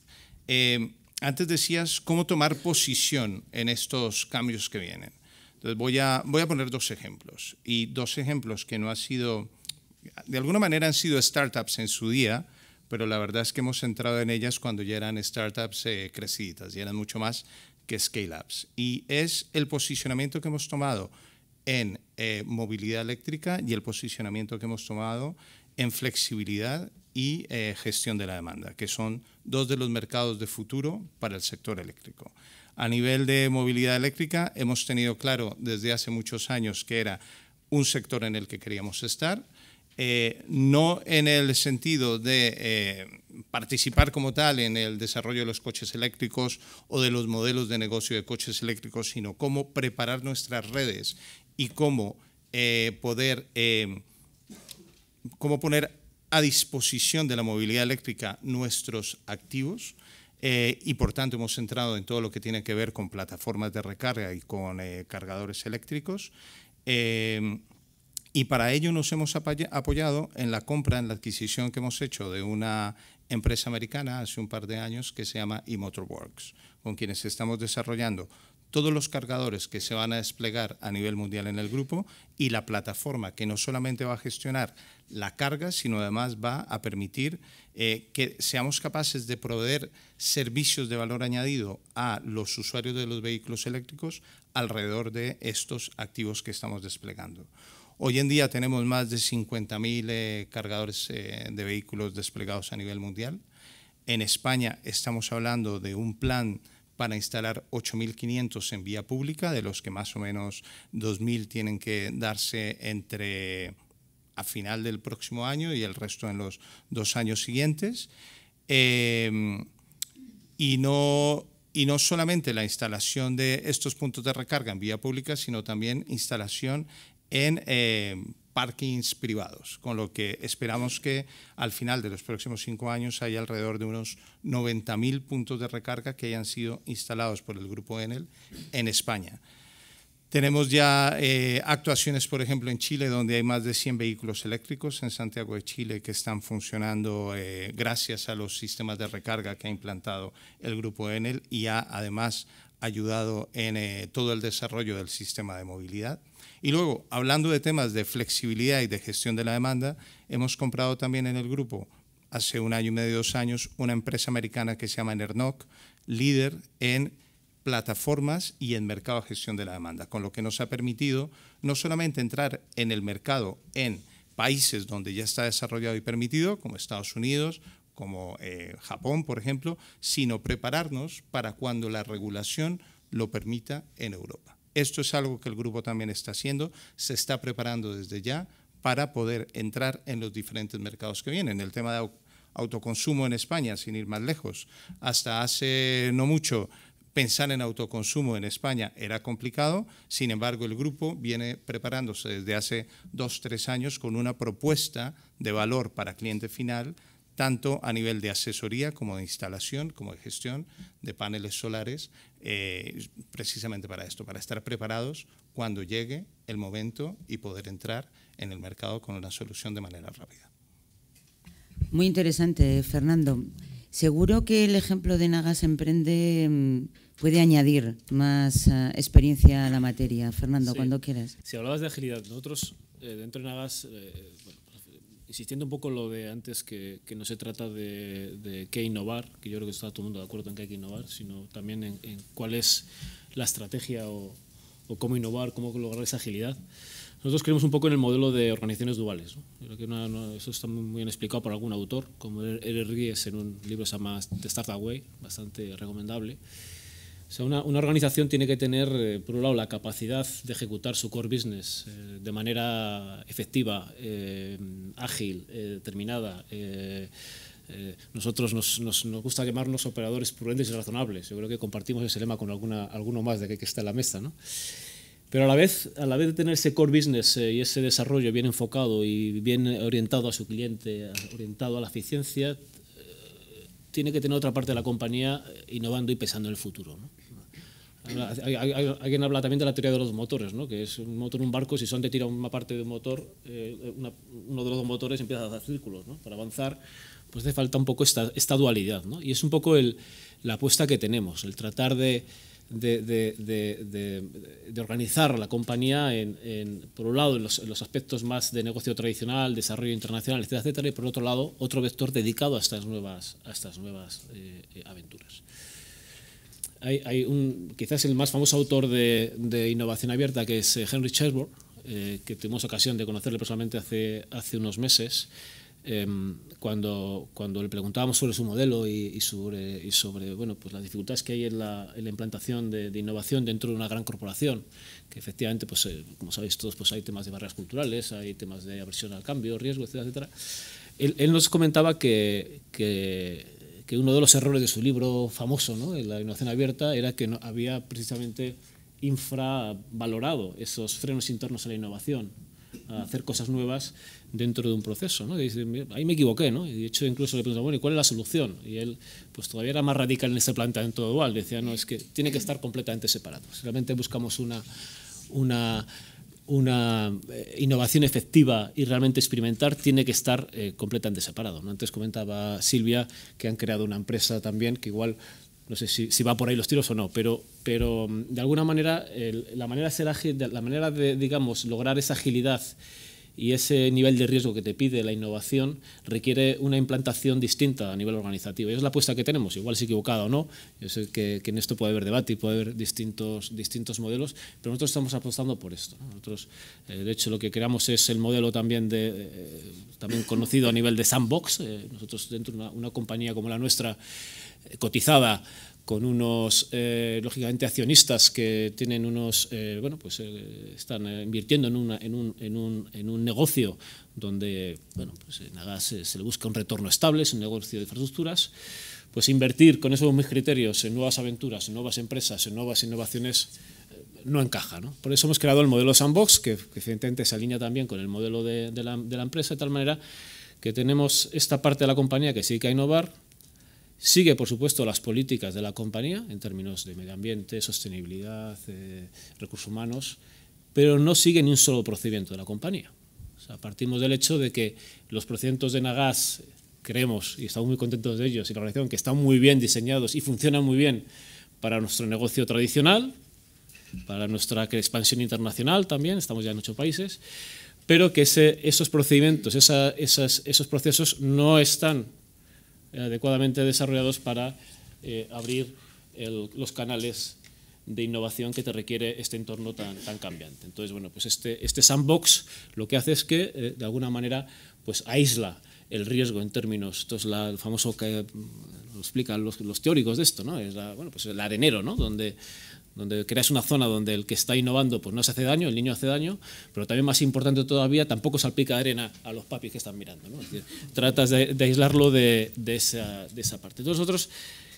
S4: Eh, antes decías cómo tomar posición en estos cambios que vienen voy a, voy a poner dos ejemplos y dos ejemplos que no han sido, de alguna manera han sido startups en su día, pero la verdad es que hemos entrado en ellas cuando ya eran startups eh, crecidas, ya eran mucho más que scale-ups. Y es el posicionamiento que hemos tomado en eh, movilidad eléctrica y el posicionamiento que hemos tomado en flexibilidad y eh, gestión de la demanda, que son dos de los mercados de futuro para el sector eléctrico. A nivel de movilidad eléctrica, hemos tenido claro desde hace muchos años que era un sector en el que queríamos estar, eh, no en el sentido de eh, participar como tal en el desarrollo de los coches eléctricos o de los modelos de negocio de coches eléctricos, sino cómo preparar nuestras redes y cómo eh, poder, cómo poner a disposición de la movilidad eléctrica nuestros activos eh, y por tanto hemos centrado en todo lo que tiene que ver con plataformas de recarga y con eh, cargadores eléctricos. Em, y para ello nos hemos apoyado en la compra, en la adquisición que hemos hecho de una empresa americana hace un par de años que se llama eMotorworks, con quienes estamos desarrollando todos los cargadores que se van a desplegar a nivel mundial en el grupo y la plataforma que no solamente va a gestionar la carga, sino además va a permitir eh, que seamos capaces de proveer servicios de valor añadido a los usuarios de los vehículos eléctricos alrededor de estos activos que estamos desplegando. Hoy en día tenemos más de 50.000 eh, cargadores eh, de vehículos desplegados a nivel mundial. En España estamos hablando de un plan van a instalar 8.500 en vía pública, de los que más o menos 2.000 tienen que darse entre a final del próximo año y el resto en los dos años siguientes. Em, y no y no solamente la instalación de estos puntos de recarga en vía pública, sino también instalación en em, parkings privados, con lo que esperamos que al final de los próximos cinco años haya alrededor de unos 90.000 puntos de recarga que hayan sido instalados por el grupo Enel en España. Tenemos ya eh, actuaciones, por ejemplo, en Chile, donde hay más de 100 vehículos eléctricos en Santiago de Chile que están funcionando eh, gracias a los sistemas de recarga que ha implantado el grupo Enel y ha además ayudado en eh, todo el desarrollo del sistema de movilidad. Y luego, hablando de temas de flexibilidad y de gestión de la demanda, hemos comprado también en el grupo, hace un año y medio, dos años, una empresa americana que se llama Enernoc, líder en plataformas y en mercado de gestión de la demanda, con lo que nos ha permitido no solamente entrar en el mercado en países donde ya está desarrollado y permitido, como Estados Unidos, como eh, Japón, por ejemplo, sino prepararnos para cuando la regulación lo permita en Europa. Esto es algo que el grupo también está haciendo, se está preparando desde ya para poder entrar en los diferentes mercados que vienen. El tema de autoconsumo en España, sin ir más lejos, hasta hace no mucho pensar en autoconsumo en España era complicado, sin embargo el grupo viene preparándose desde hace dos, tres años con una propuesta de valor para cliente final tanto a nivel de asesoría como de instalación, como de gestión de paneles solares, eh, precisamente para esto, para estar preparados cuando llegue el momento y poder entrar en el mercado con una solución de manera rápida.
S1: Muy interesante, Fernando. Seguro que el ejemplo de Nagas Emprende mm, puede añadir más eh, experiencia a la materia. Fernando, cuando quieras.
S3: Si hablabas de agilidad, nosotros eh, dentro de Nagas bueno, insistiendo un poco en lo de antes, que, que no se trata de, de, qué innovar, que yo creo que está todo el mundo de acuerdo en que hay que innovar, sino también en, cuál es la estrategia o, cómo innovar, cómo lograr esa agilidad. Nosotros creemos un poco en el modelo de organizaciones duales. Creo que eso está muy bien explicado por algún autor, como Eric Ries en un libro que se llama The Startup Way, bastante recomendable. O sea, una, organización tiene que tener, eh, por un lado, la capacidad de ejecutar su core business eh, de manera efectiva, eh, ágil, determinada. nosotros nos, gusta llamarnos operadores prudentes y razonables. Yo creo que compartimos ese lema con alguna, alguno más de que, que está en la mesa. ¿no? Pero a la, vez, a la vez de tener ese core business y ese desarrollo bien enfocado y bien orientado a su cliente, orientado a la eficiencia, tiene que tener otra parte de la compañía innovando y pensando en el futuro. ¿no? Hay, alguien habla también de la teoría de los motores, ¿no? que es un motor, en un barco, si son te tira una parte de un motor, eh, uno de los dos motores empieza a dar círculos. ¿no? Para avanzar, pues hace falta un poco esta, dualidad. ¿no? Y es un poco la apuesta que tenemos, el tratar de, organizar la compañía, en, por un lado, en los, aspectos más de negocio tradicional, desarrollo internacional, etcétera, y por otro lado, otro vector dedicado a estas nuevas, a estas nuevas eh, eh, aventuras hay, un, quizás el más famoso autor de, innovación abierta, que es eh, Henry Chesbrough eh, que tuvimos ocasión de conocerle personalmente hace, hace unos meses, em, cuando, cuando le preguntábamos sobre su modelo y, sobre, y sobre bueno, pues las dificultades que hay en la, implantación de, innovación dentro de una gran corporación, que efectivamente, pues, eh, como sabéis todos, pues hay temas de barreras culturales, hay temas de aversión al cambio, riesgo, etcétera, Él, él nos comentaba que, que que uno de los errores de su libro famoso, ¿no? La innovación abierta, era que no, había precisamente infravalorado esos frenos internos a la innovación, a hacer cosas nuevas dentro de un proceso. ¿no? ahí me equivoqué, ¿no? Y de hecho incluso le preguntaba, bueno, ¿y cuál es la solución? Y él pues todavía era más radical en ese planteamiento dual, decía, no, es que tiene que estar completamente separado, Realmente buscamos una, una una eh, innovación efectiva y realmente experimentar tiene que estar eh, completamente separado. ¿no? Antes comentaba Silvia que han creado una empresa también que igual no sé si, va por ahí los tiros o no, pero, mm, de alguna manera la manera de la manera de digamos lograr esa agilidad y ese nivel de riesgo que te pide la innovación requiere una implantación distinta a nivel organizativo. Y es la apuesta que tenemos, igual si equivocada o no, yo sé que, en esto puede haber debate y puede haber distintos, distintos modelos, pero nosotros estamos apostando por esto. Nosotros, eh, de hecho, lo que creamos es el modelo también, de, eh, también conocido a nivel de sandbox. Eh, nosotros dentro de una compañía como la nuestra, cotizada, con unos, eh, lógicamente, accionistas que tienen unos, eh, bueno, pues eh, están invirtiendo en, en, un, en, un, en, un, negocio donde, bueno, pues se, le busca un retorno estable, es un negocio de infraestructuras, pues invertir con esos mismos criterios en nuevas aventuras, en nuevas empresas, en nuevas innovaciones, no encaja. ¿no? Por eso hemos creado el modelo Sandbox, que, evidentemente se alinea también con el modelo de, la, de la empresa, de tal manera que tenemos esta parte de la compañía que se dedica a innovar, Sigue, por supuesto, las políticas de la compañía en términos de medio ambiente, sostenibilidad, eh, recursos humanos, pero no sigue ni un solo procedimiento de la compañía. O sea, partimos del hecho de que los procedimientos de Nagas, creemos, y estamos muy contentos de ellos, y la organización, que están muy bien diseñados y funcionan muy bien para nuestro negocio tradicional, para nuestra expansión internacional también, estamos ya en ocho países, pero que ese, esos procedimientos, esos procesos no están eh, adecuadamente desarrollados para eh, abrir los canales de innovación que te requiere este entorno tan, tan cambiante. Entonces, bueno, pues este, este sandbox lo que hace es que, eh, de alguna manera, pues aísla el riesgo en términos, esto es la, el famoso que mm, lo explican los, los, teóricos de esto, ¿no? Es bueno, pues el arenero, ¿no? Donde, donde creas una zona donde el que está innovando pues no se hace daño, el niño hace daño, pero también más importante todavía, tampoco salpica arena a los papis que están mirando. ¿no? tratas de, aislarlo de, esa, parte. nosotros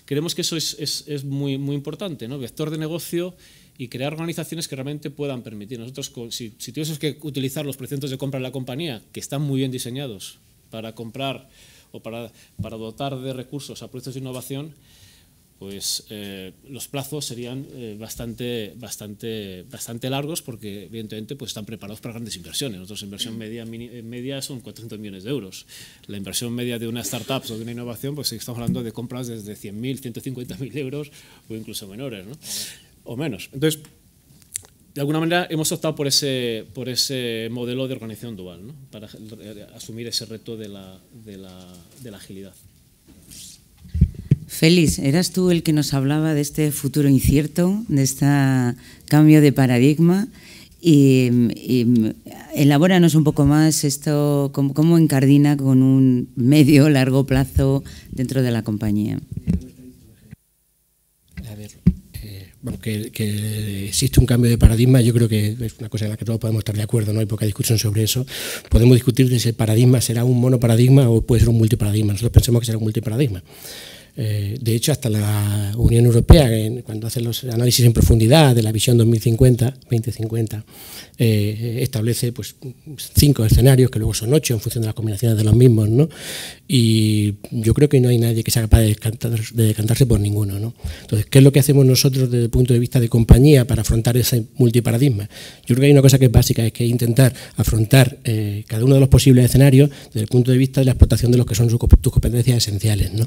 S3: creemos que eso es, muy, muy importante, ¿no? vector de negocio y crear organizaciones que realmente puedan permitir. Nosotros, si, tuvieses que utilizar los precintos de compra de la compañía, que están muy bien diseñados para comprar o para, para dotar de recursos a proyectos de innovación, pues eh, los plazos serían eh, bastante, bastante, bastante largos porque evidentemente pues, están preparados para grandes inversiones. Nosotros inversión mm. media, eh, media son 400 millones de euros. La inversión media de una startup o de una innovación, pues estamos hablando de compras desde 100.000, 150.000 euros o incluso menores, o menos. Entonces, de alguna manera hemos optado por ese, por ese modelo de organización dual, para asumir ese reto de la, de la, de la agilidad.
S1: Félix, eras tú el que nos hablaba de este futuro incierto, de este cambio de paradigma. Y, y elabóranos un poco más esto, cómo, encardina con un medio largo plazo dentro de la compañía.
S6: A ver, eh, que, existe un cambio de paradigma, yo creo que es una cosa en la que todos podemos estar de acuerdo, no hay poca discusión sobre eso. Podemos discutir de si el paradigma será un monoparadigma o puede ser un multiparadigma. Nosotros pensamos que será un multiparadigma. Eh, de hecho, hasta la Unión Europea, cuando hace los análisis en profundidad de la visión 2050, 2050 eh, establece pues, cinco escenarios, que luego son ocho en función de las combinaciones de los mismos. Y yo creo que no hay nadie que sea capaz de, decantarse por ninguno. ¿no? Entonces, ¿qué es lo que hacemos nosotros desde el punto de vista de compañía para afrontar ese multiparadigma? Yo creo que hay una cosa que es básica, es que intentar afrontar eh, cada uno de los posibles escenarios desde el punto de vista de la explotación de los que son sus, tus competencias esenciales. ¿no?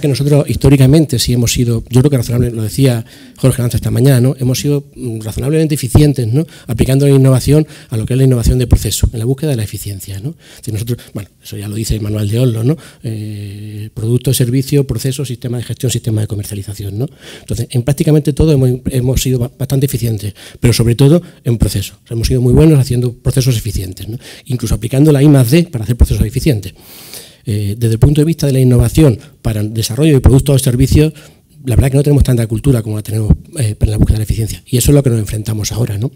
S6: que nosotros históricamente sí hemos sido, yo creo que razonable, lo decía Jorge Lanza esta mañana, ¿no? hemos sido mm, razonablemente eficientes ¿no? aplicando la innovación a lo que es la innovación de proceso, en la búsqueda de la eficiencia. ¿no? Si nosotros, bueno, eso ya lo dice el manual de Oslo, ¿no? Eh, producto, servicio, proceso, sistema de gestión, sistema de comercialización. ¿no? Entonces, en prácticamente todo hemos, hemos sido bastante eficientes, pero sobre todo en procesos. hemos sido muy buenos haciendo procesos eficientes, incluso aplicando la I más D para hacer procesos eficientes. Eh, desde el punto de vista de la innovación para el desarrollo de productos o servicios, la verdad es que no tenemos tanta cultura como la tenemos en eh, la búsqueda de la eficiencia. Y eso es lo que nos enfrentamos ahora. ¿no?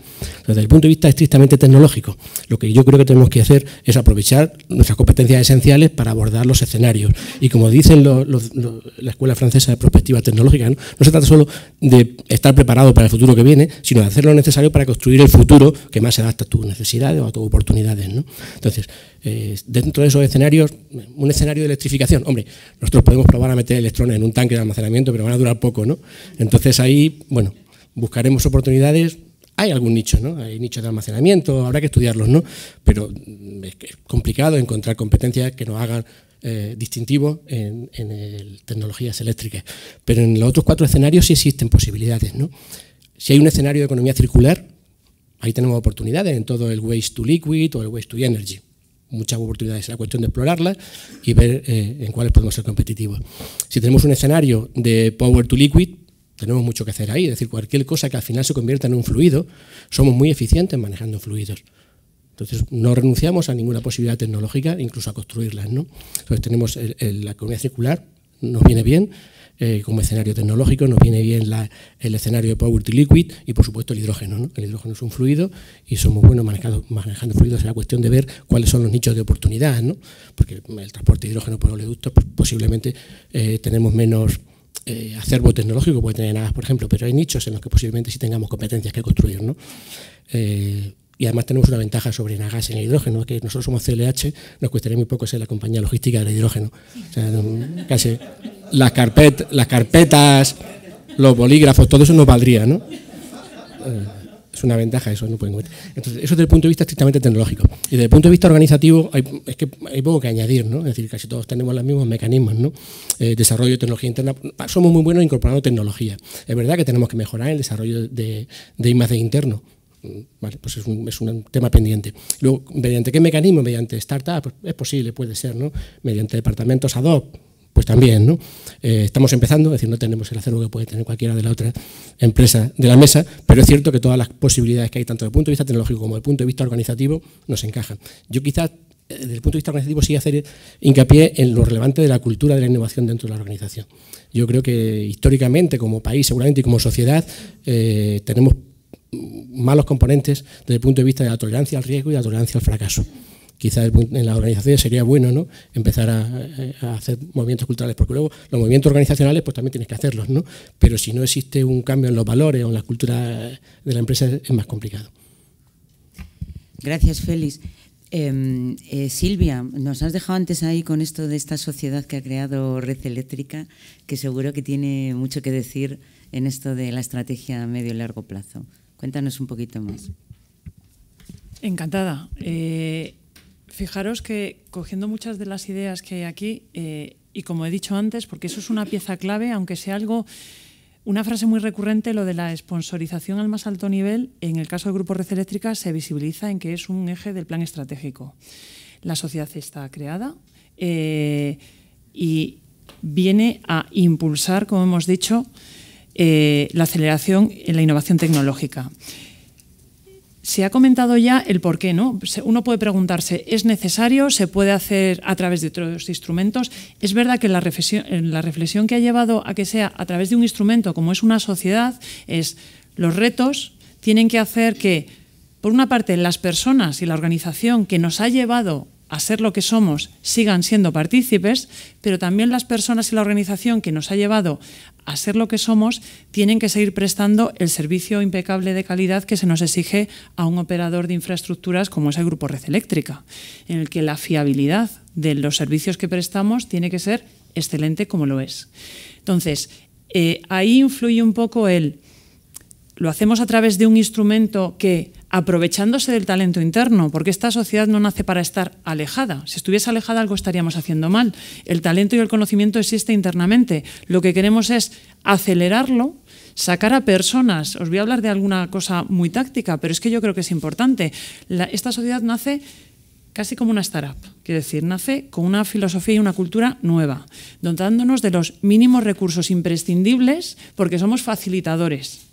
S6: Desde el punto de vista estrictamente tecnológico, lo que yo creo que tenemos que hacer es aprovechar nuestras competencias esenciales para abordar los escenarios. Y como dicen la Escuela Francesa de Prospectiva Tecnológica, ¿no? se trata solo de estar preparado para el futuro que viene, sino de hacer lo necesario para construir el futuro que más se adapta a tus necesidades o a tus oportunidades. ¿no? Entonces, eh, dentro de esos escenarios, un escenario de electrificación, hombre, nosotros podemos probar a meter electrones en un tanque de almacenamiento, pero van a durar poco, ¿no? Entonces ahí, bueno, buscaremos oportunidades. Hay algún nicho, ¿no? Hay nichos de almacenamiento, habrá que estudiarlos, ¿no? Pero mm, es complicado encontrar competencias que nos hagan eh, distintivos en, tecnologías eléctricas. Pero en los otros cuatro escenarios sí existen posibilidades, ¿no? Si hay un escenario de economía circular, ahí tenemos oportunidades en todo el waste to liquid o el waste to energy muchas oportunidades. la cuestión de explorarlas y ver eh, en cuáles podemos ser competitivos. Si tenemos un escenario de power to liquid, tenemos mucho que hacer ahí. Es decir, cualquier cosa que al final se convierta en un fluido, somos muy eficientes manejando fluidos. Entonces, no renunciamos a ninguna posibilidad tecnológica, incluso a construirlas. ¿no? Entonces, tenemos la economía circular, nos viene bien eh, como escenario tecnológico, nos viene bien el escenario de Power to Liquid y por supuesto el hidrógeno. El hidrógeno es un fluido y somos buenos manejando, manejando fluidos, es la cuestión de ver cuáles son los nichos de oportunidad, ¿no? porque el transporte de hidrógeno por oleoductos pues, posiblemente eh, tenemos menos... Eh, acervo tecnológico puede tener nada, por ejemplo, pero hay nichos en los que posiblemente sí tengamos competencias que construir. ¿no? y además tenemos una ventaja sobre Nagas en el hidrógeno, que nosotros somos CLH, nos costaría muy poco ser la compañía logística del hidrógeno. O sea, casi las, carpetas, los bolígrafos, todo eso nos valdría, ¿no? Eh, es una ventaja eso, no pueden Entonces, eso desde el punto de vista estrictamente tecnológico. Y desde el punto de vista organizativo, es que hay poco que añadir, ¿no? Es decir, casi todos tenemos los mismos mecanismos, ¿no? Eh, desarrollo de tecnología interna. Somos muy buenos incorporando tecnología. Es verdad que tenemos que mejorar el desarrollo de, de interno, pues es un, tema pendiente. Luego, ¿mediante qué mecanismo? Mediante startup, pues es posible, puede ser, ¿no? Mediante departamentos ad hoc, pues también, ¿no? Eh, estamos empezando, es decir, no tenemos el acero que puede tener cualquiera de la otra empresa de la mesa, pero es cierto que todas las posibilidades que hay, tanto desde el punto de vista tecnológico como desde el punto de vista organizativo, nos encajan. Yo quizás, eh, desde el punto de vista organizativo, sí hacer hincapié en lo relevante de la cultura de la innovación dentro de la organización. Yo creo que históricamente, como país, seguramente, y como sociedad, eh, tenemos malos componentes desde el punto de vista de la tolerancia al riesgo y la tolerancia al fracaso. Quizás en las organizaciones sería bueno ¿no? empezar a, hacer movimientos culturales, porque luego los movimientos organizacionales pues también tienes que hacerlos, ¿no? pero si no existe un cambio en los valores o en la cultura de la empresa es más complicado.
S1: Gracias, Félix. Em, eh, Silvia, nos has dejado antes ahí con esto de esta sociedad que ha creado Red Eléctrica, que seguro que tiene mucho que decir en esto de la estrategia a medio y largo plazo. Cuéntanos un poquito más.
S5: Encantada. Eh, fijaros que cogiendo muchas de las ideas que hay aquí, eh, y como he dicho antes, porque eso es una pieza clave, aunque sea algo, una frase muy recurrente, lo de la sponsorización al más alto nivel, en el caso del Grupo Red Eléctrica se visibiliza en que es un eje del plan estratégico. La sociedad está creada eh, y viene a impulsar, como hemos dicho, eh, la aceleración en la innovación tecnológica. Se ha comentado ya el por qué, ¿no? Uno puede preguntarse, ¿es necesario? ¿Se puede hacer a través de otros instrumentos? Es verdad que la reflexión, eh, la reflexión que ha llevado a que sea a través de un instrumento como es una sociedad es los retos tienen que hacer que, por una parte, las personas y la organización que nos ha llevado a ser lo que somos sigan siendo partícipes, pero también las personas y la organización que nos ha llevado a ser lo que somos, tienen que seguir prestando el servicio impecable de calidad que se nos exige a un operador de infraestructuras como es el Grupo Red Eléctrica, en el que la fiabilidad de los servicios que prestamos tiene que ser excelente como lo es. Entonces, eh, ahí influye un poco el, lo hacemos a través de un instrumento que aprovechándose del talento interno, porque esta sociedad no nace para estar alejada. Si estuviese alejada algo estaríamos haciendo mal. El talento y el conocimiento existe internamente. Lo que queremos es acelerarlo, sacar a personas. Os voy a hablar de alguna cosa muy táctica, pero es que yo creo que es importante. esta sociedad nace casi como una startup, quiere decir, nace con una filosofía y una cultura nueva, dotándonos de los mínimos recursos imprescindibles porque somos facilitadores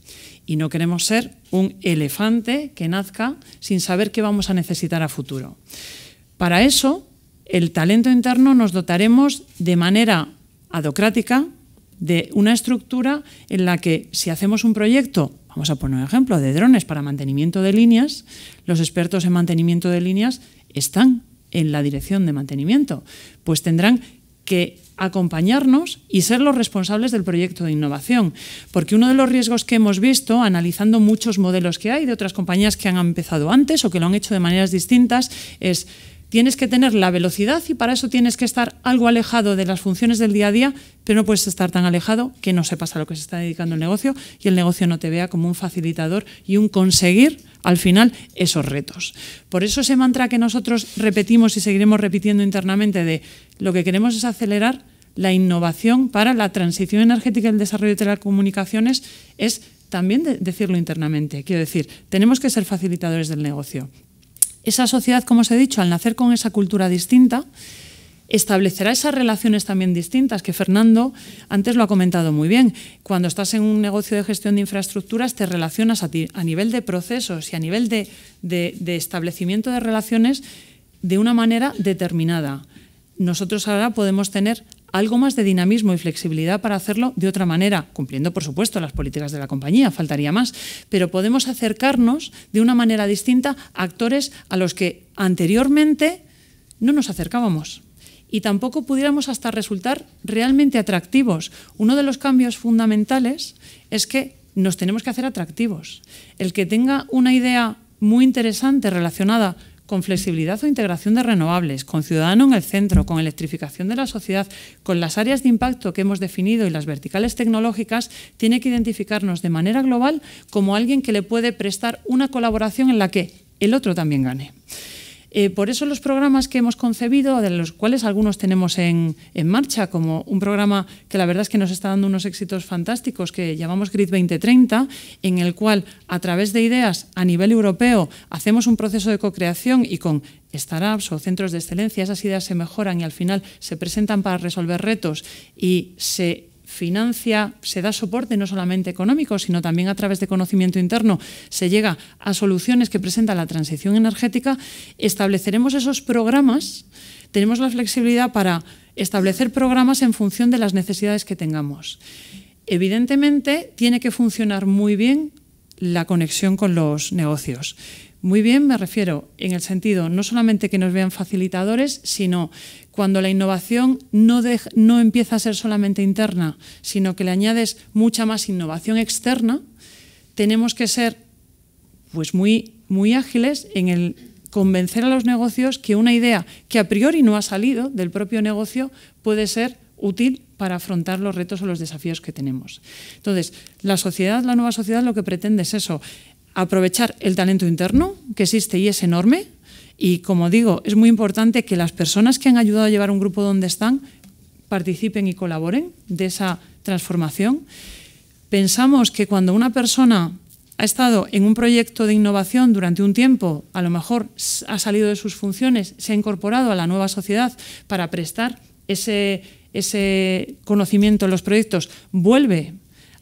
S5: y no queremos ser un elefante que nazca sin saber qué vamos a necesitar a futuro. Para eso, el talento interno nos dotaremos de manera adocrática de una estructura en la que si hacemos un proyecto, vamos a poner un ejemplo, de drones para mantenimiento de líneas, los expertos en mantenimiento de líneas están en la dirección de mantenimiento, pues tendrán que acompañarnos y ser los responsables del proyecto de innovación. Porque uno de los riesgos que hemos visto, analizando muchos modelos que hay de otras compañías que han empezado antes o que lo han hecho de maneras distintas, es tienes que tener la velocidad y para eso tienes que estar algo alejado de las funciones del día a día, pero no puedes estar tan alejado que no sepas a lo que se está dedicando el negocio y el negocio no te vea como un facilitador y un conseguir al final esos retos. Por eso ese mantra que nosotros repetimos y seguiremos repitiendo internamente de lo que queremos es acelerar la innovación para la transición energética y el desarrollo de telecomunicaciones es también decirlo internamente. Quiero decir, tenemos que ser facilitadores del negocio. Esa sociedad, como os he dicho, al nacer con esa cultura distinta, establecerá esas relaciones también distintas, que Fernando antes lo ha comentado muy bien. Cuando estás en un negocio de gestión de infraestructuras, te relacionas a, ti, a nivel de procesos y a nivel de, de establecimiento de relaciones de una manera determinada. Nosotros ahora podemos tener algo más de dinamismo y flexibilidad para hacerlo de otra manera, cumpliendo, por supuesto, las políticas de la compañía, faltaría más, pero podemos acercarnos de una manera distinta a actores a los que anteriormente no nos acercábamos y tampoco pudiéramos hasta resultar realmente atractivos. Uno de los cambios fundamentales es que nos tenemos que hacer atractivos. El que tenga una idea muy interesante relacionada con flexibilidad o integración de renovables, con ciudadano en el centro, con electrificación de la sociedad, con las áreas de impacto que hemos definido y las verticales tecnológicas, tiene que identificarnos de manera global como alguien que le puede prestar una colaboración en la que el otro también gane. Eh, por eso los programas que hemos concebido, de los cuales algunos tenemos en, en, marcha, como un programa que la verdad es que nos está dando unos éxitos fantásticos, que llamamos Grid 2030, en el cual a través de ideas a nivel europeo hacemos un proceso de co-creación y con startups o centros de excelencia, esas ideas se mejoran y al final se presentan para resolver retos y se financia, se da soporte no solamente económico, sino también a través de conocimiento interno, se llega a soluciones que presenta la transición energética, estableceremos esos programas, tenemos la flexibilidad para establecer programas en función de las necesidades que tengamos. Evidentemente, tiene que funcionar muy bien la conexión con los negocios. Muy bien, me refiero en el sentido no solamente que nos vean facilitadores, sino cuando la innovación no, empieza a ser solamente interna, sino que le añades mucha más innovación externa, tenemos que ser pues muy, muy ágiles en el convencer a los negocios que una idea que a priori no ha salido del propio negocio puede ser útil para afrontar los retos o los desafíos que tenemos. Entonces, la sociedad, la nueva sociedad, lo que pretende es eso, aprovechar el talento interno que existe y es enorme. Y como digo, es muy importante que las personas que han ayudado a llevar un grupo donde están participen y colaboren de esa transformación. Pensamos que cuando una persona ha estado en un proyecto de innovación durante un tiempo, a lo mejor ha salido de sus funciones, se ha incorporado a la nueva sociedad para prestar ese, ese conocimiento en los proyectos, vuelve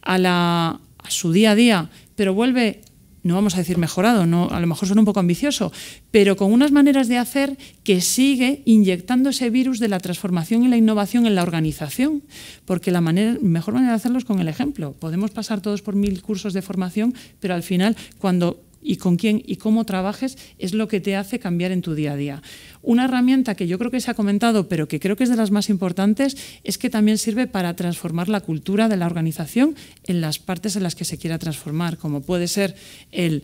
S5: a, la, a su día a día, pero vuelve no vamos a decir mejorado, no, a lo mejor suena un poco ambicioso, pero con unas maneras de hacer que sigue inyectando ese virus de la transformación y la innovación en la organización, porque la manera, mejor manera de hacerlo es con el ejemplo. Podemos pasar todos por mil cursos de formación, pero al final, cuando y con quién y cómo trabajes es lo que te hace cambiar en tu día a día. Una herramienta que yo creo que se ha comentado, pero que creo que es de las más importantes, es que también sirve para transformar la cultura de la organización en las partes en las que se quiera transformar, como puede ser el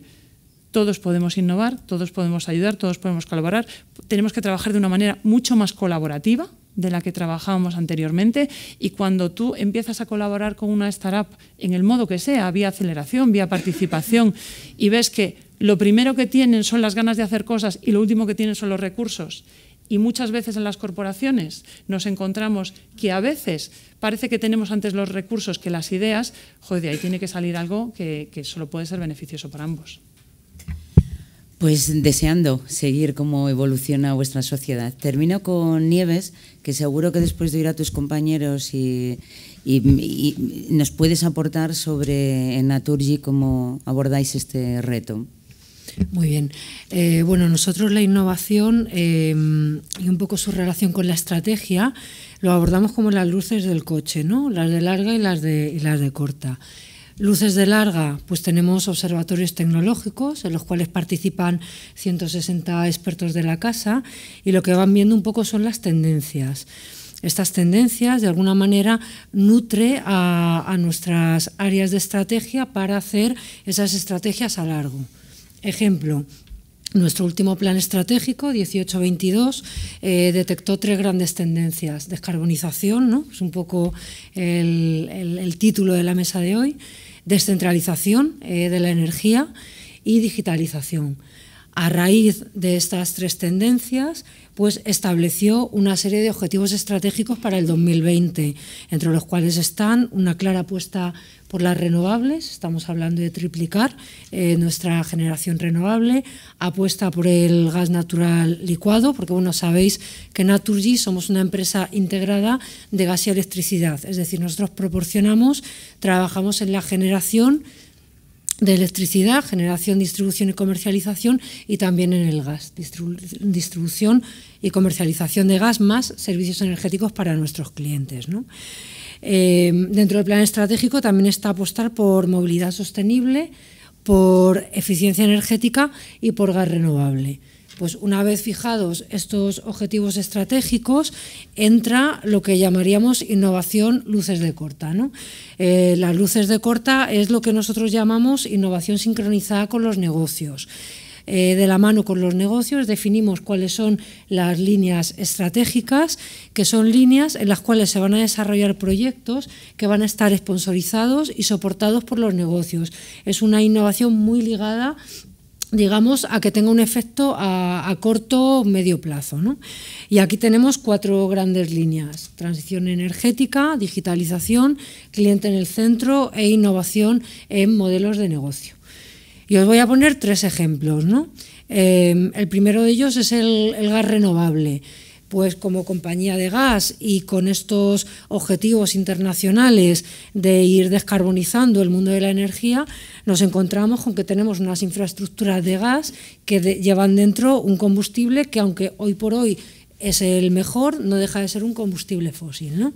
S5: todos podemos innovar, todos podemos ayudar, todos podemos colaborar, tenemos que trabajar de una manera mucho más colaborativa, de la que trabajábamos anteriormente y cuando tú empiezas a colaborar con una startup en el modo que sea, vía aceleración, vía participación, y ves que lo primero que tienen son las ganas de hacer cosas y lo último que tienen son los recursos. Y muchas veces en las corporaciones nos encontramos que a veces parece que tenemos antes los recursos que las ideas, joder, ahí tiene que salir algo que solo puede ser beneficioso para ambos.
S1: Pues deseando seguir cómo evoluciona vuestra sociedad. Termino con Nieves, que seguro que después de ir a tus compañeros y, nos puedes aportar sobre en Naturgy cómo abordáis este reto.
S2: Muy bien. Eh, bueno, nosotros la innovación em, y un poco su relación con la estrategia lo abordamos como las luces del coche, ¿no? Las de larga y las de, y las de corta. Luces de larga, pues tenemos observatorios tecnológicos en los cuales participan 160 expertos de la casa y lo que van viendo un poco son las tendencias. Estas tendencias, de alguna manera, nutre a, nuestras áreas de estrategia para hacer esas estrategias a largo. Ejemplo, nuestro último plan estratégico, 18-22, eh, detectó tres grandes tendencias. Descarbonización, ¿no? es un poco el título de la mesa de hoy descentralización eh, de la energía y digitalización. A raíz de estas tres tendencias, pues estableció una serie de objetivos estratégicos para el 2020, entre los cuales están una clara apuesta por las renovables, estamos hablando de triplicar eh, nuestra generación renovable, apuesta por el gas natural licuado, porque bueno, sabéis que Naturgy somos una empresa integrada de gas y electricidad, es decir, nosotros proporcionamos, trabajamos en la generación de electricidad, generación, distribución y comercialización y también en el gas, distribución y comercialización de gas más servicios energéticos para nuestros clientes. ¿no? Eh, dentro del plan estratégico también está apostar por movilidad sostenible, por eficiencia energética y por gas renovable. Pues una vez fijados estos objetivos estratégicos, entra lo que llamaríamos innovación luces de corta. ¿no? Eh, las luces de corta es lo que nosotros llamamos innovación sincronizada con los negocios. Eh, de la mano con los negocios, definimos cuáles son las líneas estratégicas, que son líneas en las cuales se van a desarrollar proyectos que van a estar sponsorizados y soportados por los negocios. Es una innovación muy ligada digamos, a que tenga un efecto a, corto corto medio plazo. Y aquí tenemos cuatro grandes líneas, transición energética, digitalización, cliente en el centro e innovación en modelos de negocio. Y os voy a poner tres ejemplos. ¿no? Em, el primero de ellos es el, gas renovable pues como compañía de gas y con estos objetivos internacionales de ir descarbonizando el mundo de la energía, nos encontramos con que tenemos unas infraestructuras de gas que llevan dentro un combustible que aunque hoy por hoy es el mejor, no deja de ser un combustible fósil. ¿no?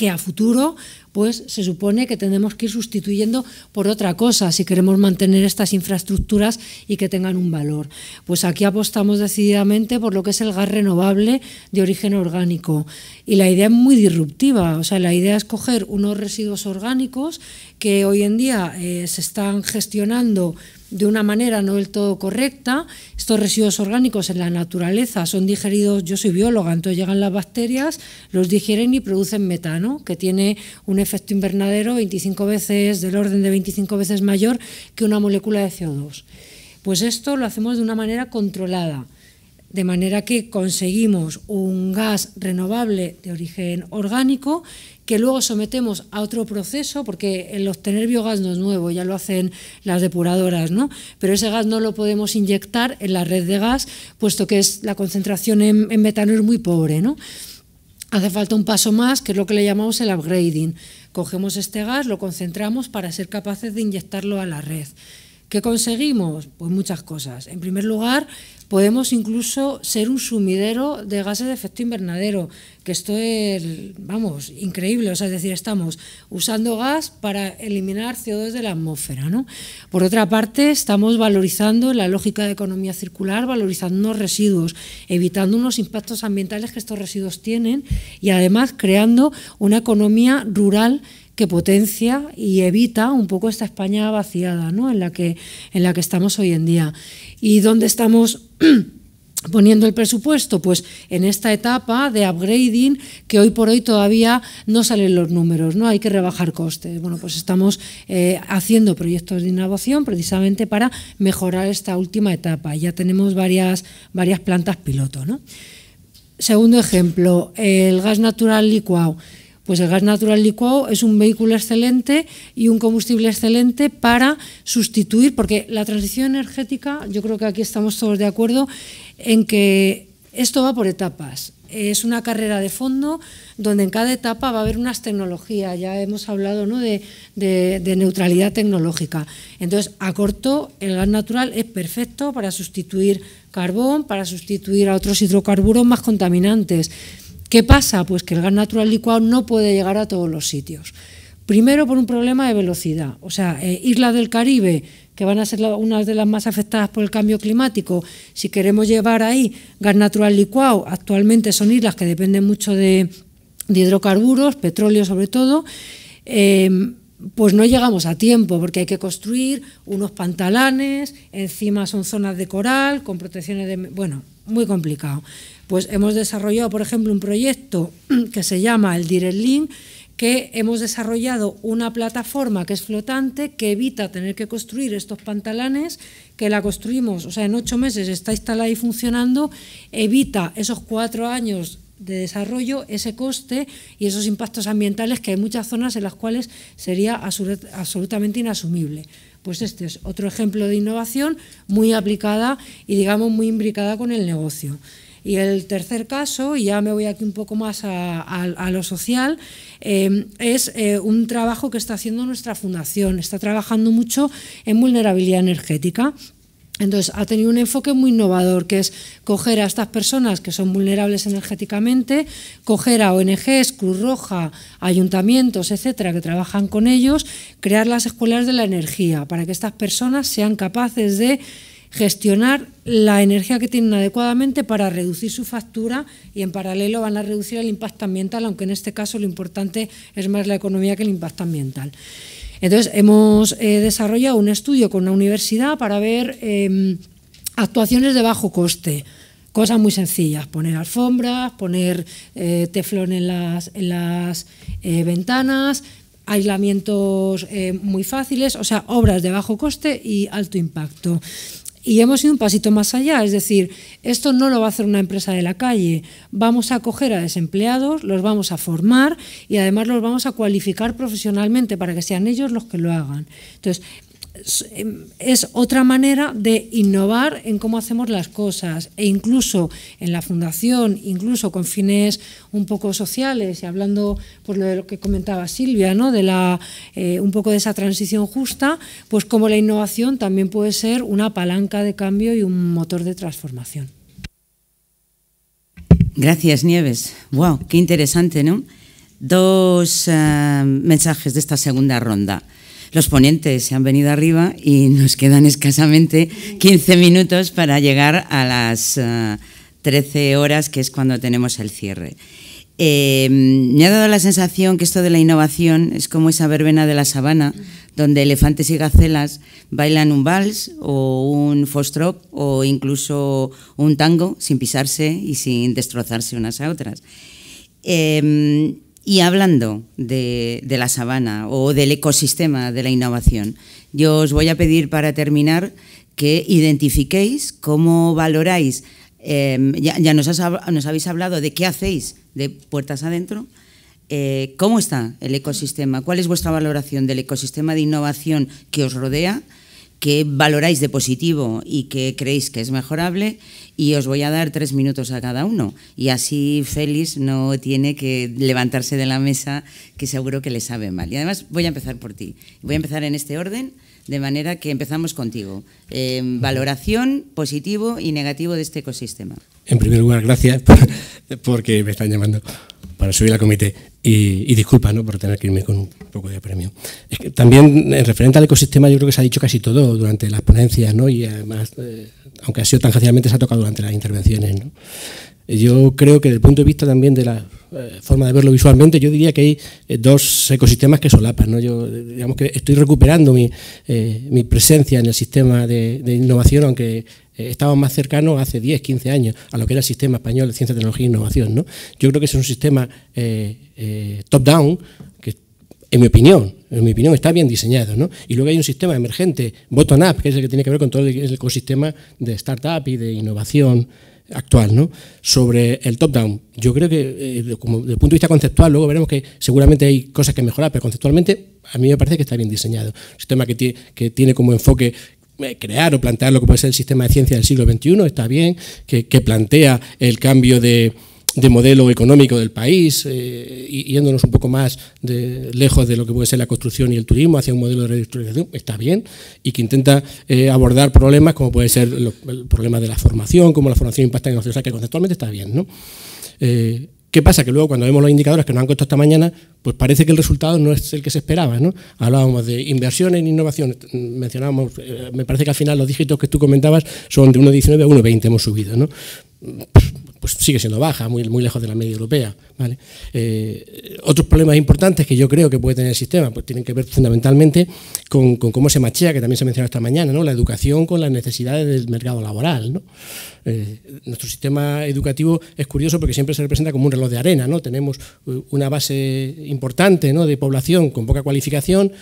S2: que a futuro pues se supone que tenemos que ir sustituyendo por otra cosa si queremos mantener estas infraestructuras y que tengan un valor. Pues aquí apostamos decididamente por lo que es el gas renovable de origen orgánico y la idea es muy disruptiva, o sea, la idea es coger unos residuos orgánicos que hoy en día eh, se están gestionando de una manera no del todo correcta. Estos residuos orgánicos en la naturaleza son digeridos, yo soy bióloga, entonces llegan las bacterias, los digieren y producen metano, que tiene un efecto invernadero 25 veces, del orden de 25 veces mayor que una molécula de CO2. Pues esto lo hacemos de una manera controlada. De manera que conseguimos un gas renovable de origen orgánico que luego sometemos a otro proceso, porque el obtener biogás no es nuevo, ya lo hacen las depuradoras, Pero ese gas no lo podemos inyectar en la red de gas, puesto que es la concentración en, metano es muy pobre, ¿no? Hace falta un paso más, que es lo que le llamamos el upgrading. Cogemos este gas, lo concentramos para ser capaces de inyectarlo a la red. ¿Qué conseguimos? Pues muchas cosas. En primer lugar, podemos incluso ser un sumidero de gases de efecto invernadero, que esto es, vamos, increíble. O sea, es decir, estamos usando gas para eliminar CO2 de la atmósfera. ¿no? Por otra parte, estamos valorizando la lógica de economía circular, valorizando residuos, evitando unos impactos ambientales que estos residuos tienen y además creando una economía rural que potencia y evita un poco esta España vaciada en, la que, en la que estamos hoy en día. ¿Y dónde estamos? poniendo el presupuesto, pues en esta etapa de upgrading que hoy por hoy todavía no salen los números, no hay que rebajar costes. Bueno, pues estamos eh, haciendo proyectos de innovación precisamente para mejorar esta última etapa. Ya tenemos varias, varias plantas piloto. Segundo ejemplo, el gas natural licuado. Pues el gas natural licuado es un vehículo excelente y un combustible excelente para sustituir, porque la transición energética, yo creo que aquí estamos todos de acuerdo en que esto va por etapas. Es una carrera de fondo donde en cada etapa va a haber unas tecnologías. Ya hemos hablado ¿no? de, de, neutralidad tecnológica. Entonces, a corto, el gas natural es perfecto para sustituir carbón, para sustituir a otros hidrocarburos más contaminantes. ¿Qué pasa? Pues que el gas natural licuado no puede llegar a todos los sitios. Primero por un problema de velocidad. O sea, eh, Islas del Caribe, que van a ser unas de las más afectadas por el cambio climático, si queremos llevar ahí gas natural licuado, actualmente son islas que dependen mucho de, hidrocarburos, petróleo sobre todo, em, pues no llegamos a tiempo porque hay que construir unos pantalanes, encima son zonas de coral con protecciones de... Bueno, muy complicado. Pues hemos desarrollado, por ejemplo, un proyecto que se llama el Direct Link, que hemos desarrollado una plataforma que es flotante, que evita tener que construir estos pantalanes, que la construimos, o sea, en ocho meses está instalada y funcionando, evita esos cuatro años de desarrollo, ese coste y esos impactos ambientales que hay muchas zonas en las cuales sería absolutamente inasumible. Pues este es otro ejemplo de innovación muy aplicada y digamos muy imbricada con el negocio. Y el tercer caso, y ya me voy aquí un poco más a, lo social, em, es eh, un trabajo que está haciendo nuestra fundación. Está trabajando mucho en vulnerabilidad energética. Entonces, ha tenido un enfoque muy innovador, que es coger a estas personas que son vulnerables energéticamente, coger a ONGs, Cruz Roja, ayuntamientos, etcétera, que trabajan con ellos, crear las escuelas de la energía, para que estas personas sean capaces de gestionar la energía que tienen adecuadamente para reducir su factura y en paralelo van a reducir el impacto ambiental, aunque en este caso lo importante es más la economía que el impacto ambiental. Entonces, hemos eh, desarrollado un estudio con una universidad para ver em, actuaciones de bajo coste, cosas muy sencillas, poner alfombras, poner eh, teflón en las, en las eh, ventanas, aislamientos muy fáciles, o sea, obras de bajo coste y alto impacto. Y hemos ido un pasito más allá, es decir, esto no lo va a hacer una empresa de la calle, vamos a acoger a desempleados, los vamos a formar y además los vamos a cualificar profesionalmente para que sean ellos los que lo hagan. Entonces, Em, es otra manera de innovar en cómo hacemos las cosas e incluso en la fundación, incluso con fines un poco sociales y hablando por lo que comentaba Silvia, ¿no? de la, eh, un poco de esa transición justa, pues como la innovación también puede ser una palanca de cambio y un motor de transformación.
S1: Gracias, Nieves. Wow, qué interesante, ¿no? Dos eh, mensajes de esta segunda ronda. Los ponentes se han venido arriba y nos quedan escasamente 15 minutos para llegar a las 13 eh, horas, que es cuando tenemos el cierre. Em, me ha dado la sensación que esto de la innovación es como esa verbena de la sabana, donde elefantes y gacelas bailan un vals o un fostrop o incluso un tango sin pisarse y sin destrozarse unas a otras. Em, y hablando de, la sabana o del ecosistema de la innovación, yo os voy a pedir para terminar que identifiquéis cómo valoráis, em, ya, nos, habéis hablado de qué hacéis de puertas adentro, eh, cómo está el ecosistema, cuál es vuestra valoración del ecosistema de innovación que os rodea qué valoráis de positivo y qué creéis que es mejorable y os voy a dar tres minutos a cada uno. Y así Félix no tiene que levantarse de la mesa, que seguro que le sabe mal. Y además voy a empezar por ti. Voy a empezar en este orden, de manera que empezamos contigo. Em, valoración positivo y negativo de este ecosistema.
S6: En primer lugar, gracias porque me están llamando para subir al comité. Y, disculpa ¿no? por tener que irme con un poco de premio. también, en referente al ecosistema, yo creo que se ha dicho casi todo durante las ponencias, ¿no? y además, eh, aunque ha sido tangencialmente, se ha tocado durante las intervenciones. Yo creo que desde el punto de vista también de la eh, forma de verlo visualmente, yo diría que hay eh, dos ecosistemas que solapan. ¿no? Yo digamos que estoy recuperando mi, presencia en el sistema de, de innovación, aunque eh, estaba más cercano hace 10, 15 años a lo que era el sistema español de ciencia, tecnología e innovación. ¿no? Yo creo que es un sistema eh, eh, top-down que en mi opinión, en mi opinión está bien diseñado, Y luego hay un sistema emergente, bottom-up, que es el que tiene que ver con todo el ecosistema de startup y de innovación actual, ¿no? Sobre el top-down, yo creo que como desde el punto de vista conceptual, luego veremos que seguramente hay cosas que mejorar, pero conceptualmente a mí me parece que está bien diseñado. Un sistema que, que tiene como enfoque eh, crear o plantear lo que puede ser el sistema de ciencia del siglo XXI, está bien, que, plantea el cambio de, modelo económico del país, eh, yéndonos un poco más lejos de lo que puede ser la construcción y el turismo hacia un modelo de reindustrialización, está bien, y que intenta eh, abordar problemas como puede ser el problema de la formación, como la formación impacta en la sociedad, que conceptualmente está bien. ¿no? ¿Qué pasa? Que luego cuando vemos los indicadores que nos han costado esta mañana, pues parece que el resultado no es el que se esperaba. ¿no? Hablábamos de inversión en innovación, mencionábamos, eh, me parece que al final los dígitos que tú comentabas son de 1,19 a 1,20 hemos subido. ¿no? pues sigue siendo baja, muy, muy lejos de la media europea. Eh, otros problemas importantes que yo creo que puede tener el sistema pues tienen que ver fundamentalmente con, cómo se machea, que también se mencionó esta mañana, ¿no? la educación con las necesidades del mercado laboral. Eh, nuestro sistema educativo es curioso porque siempre se representa como un reloj de arena. ¿no? Tenemos eh, una base importante de población con poca cualificación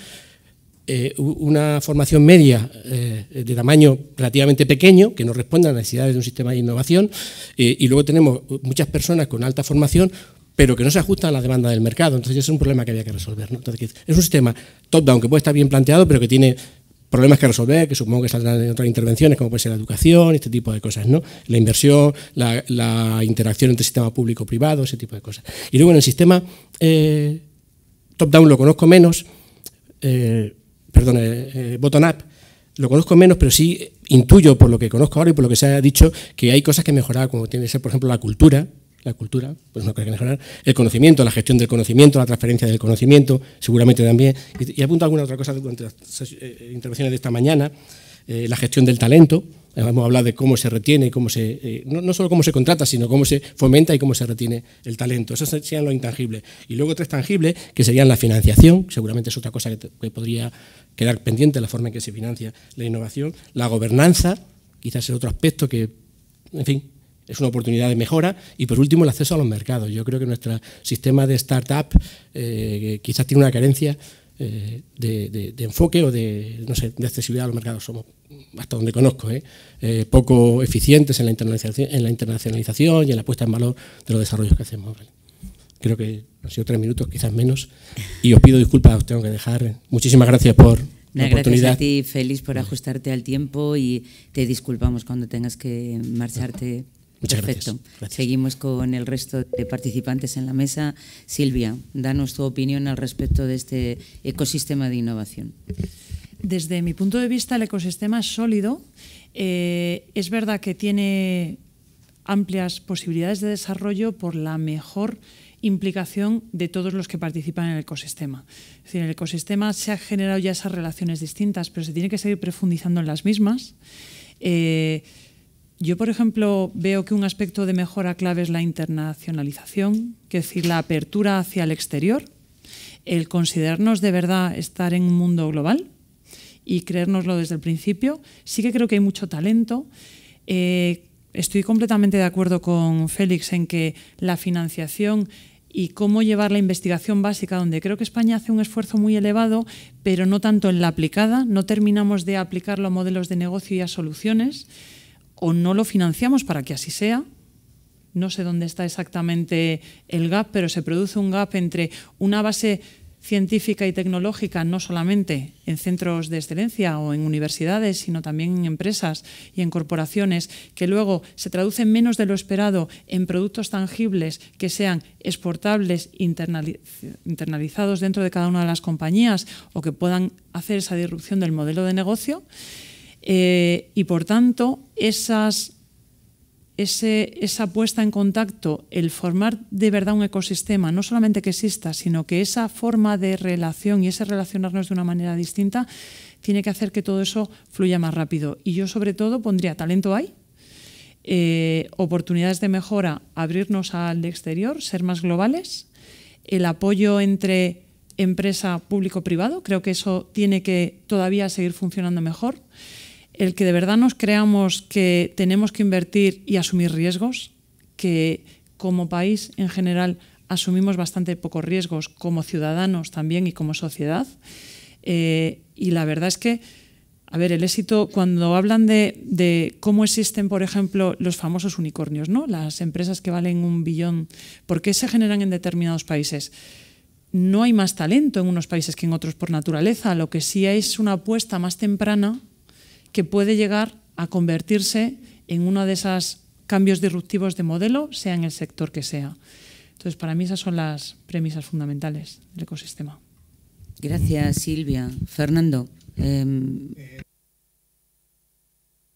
S6: eh, una formación media eh, de tamaño relativamente pequeño, que no responde a las necesidades de un sistema de innovación, eh, y luego tenemos muchas personas con alta formación, pero que no se ajustan a la demanda del mercado. Entonces, ese es un problema que había que resolver. Entonces, es un sistema top-down que puede estar bien planteado, pero que tiene problemas que resolver, que supongo que saldrán en otras intervenciones, como puede ser la educación, este tipo de cosas, ¿no? La inversión, la, interacción entre sistema público-privado, ese tipo de cosas. Y luego en el sistema top-down lo conozco menos, perdón, eh, up lo conozco menos, pero sí intuyo por lo que conozco ahora y por lo que se ha dicho que hay cosas que mejorar, como tiene que ser, por ejemplo, la cultura, la cultura, pues que mejorar, el conocimiento, la gestión del conocimiento, la transferencia del conocimiento, seguramente también. Y, apunto alguna otra cosa de las eh, eh, intervenciones de esta mañana, eh, la gestión del talento, eh, vamos a hablar de cómo se retiene, cómo se, eh, no, no, solo cómo se contrata, sino cómo se fomenta y cómo se retiene el talento. Esos serían los intangibles. Y luego tres tangibles, que serían la financiación, seguramente es otra cosa que, podría quedar pendiente, la forma en que se financia la innovación, la gobernanza, quizás es otro aspecto que, en fin, es una oportunidad de mejora. Y por último, el acceso a los mercados. Yo creo que nuestro sistema de startup eh, quizás tiene una carencia eh, de, enfoque o de, no sé, de accesibilidad a los mercados. Somos, hasta donde conozco, ¿eh? Eh, poco eficientes en la, internacionalización, en la internacionalización y en la puesta en valor de los desarrollos que hacemos. Creo que han sido tres minutos, quizás menos, y os pido disculpas, os tengo que dejar. Muchísimas gracias por, la oportunidad. a
S1: ti, por ajustarte al tiempo y te disculpamos cuando tengas que marcharte. Muchas Gracias. Seguimos con el resto de participantes en la mesa. Silvia, danos tu opinión al respecto de este ecosistema de innovación.
S5: Desde mi punto de vista, el ecosistema es sólido. Eh, es verdad que tiene amplias posibilidades de desarrollo por la mejor implicación de todos los que participan en el ecosistema. en el ecosistema se han generado ya esas relaciones distintas, pero se tiene que seguir profundizando en las mismas. Eh, yo, por ejemplo, veo que un aspecto de mejora clave es la internacionalización, que es decir, la apertura hacia el exterior, el considerarnos de verdad estar en un mundo global y creérnoslo desde el principio. Sí que creo que hay mucho talento. Eh, estoy completamente de acuerdo con Félix en que la financiación y cómo llevar la investigación básica, donde creo que España hace un esfuerzo muy elevado, pero no tanto en la aplicada, no terminamos de aplicarlo a modelos de negocio y a soluciones o no lo financiamos para que así sea. No sé dónde está exactamente el gap, pero se produce un gap entre una base científica y tecnológica, no solamente en centros de excelencia o en universidades, sino también en empresas y en corporaciones, que luego se traducen menos de lo esperado en productos tangibles que sean exportables, internalizados dentro de cada una de las compañías o que puedan hacer esa disrupción del modelo de negocio. Eh, y por tanto, esas, esa puesta en contacto, el formar de verdad un ecosistema, no solamente que exista, sino que esa forma de relación y ese relacionarnos de una manera distinta, tiene que hacer que todo eso fluya más rápido. Y yo sobre todo pondría talento ahí, eh, oportunidades de mejora, abrirnos al exterior, ser más globales, el apoyo entre empresa público-privado, creo que eso tiene que todavía seguir funcionando mejor el que de verdad nos creamos que tenemos que invertir y asumir riesgos, que como país en general asumimos bastante pocos riesgos como ciudadanos también y como sociedad. Eh, y la verdad es que, a ver, el éxito, cuando hablan de, de, cómo existen, por ejemplo, los famosos unicornios, ¿no? Las empresas que valen un billón, ¿por qué se generan en determinados países? No hay más talento en unos países que en otros por naturaleza, lo que sí es una apuesta más temprana que puede llegar a convertirse en uno de esos cambios disruptivos de modelo, sea en el sector que sea. Entonces, para mí esas son las premisas fundamentales del ecosistema. Gracias, Silvia.
S1: Fernando. Em,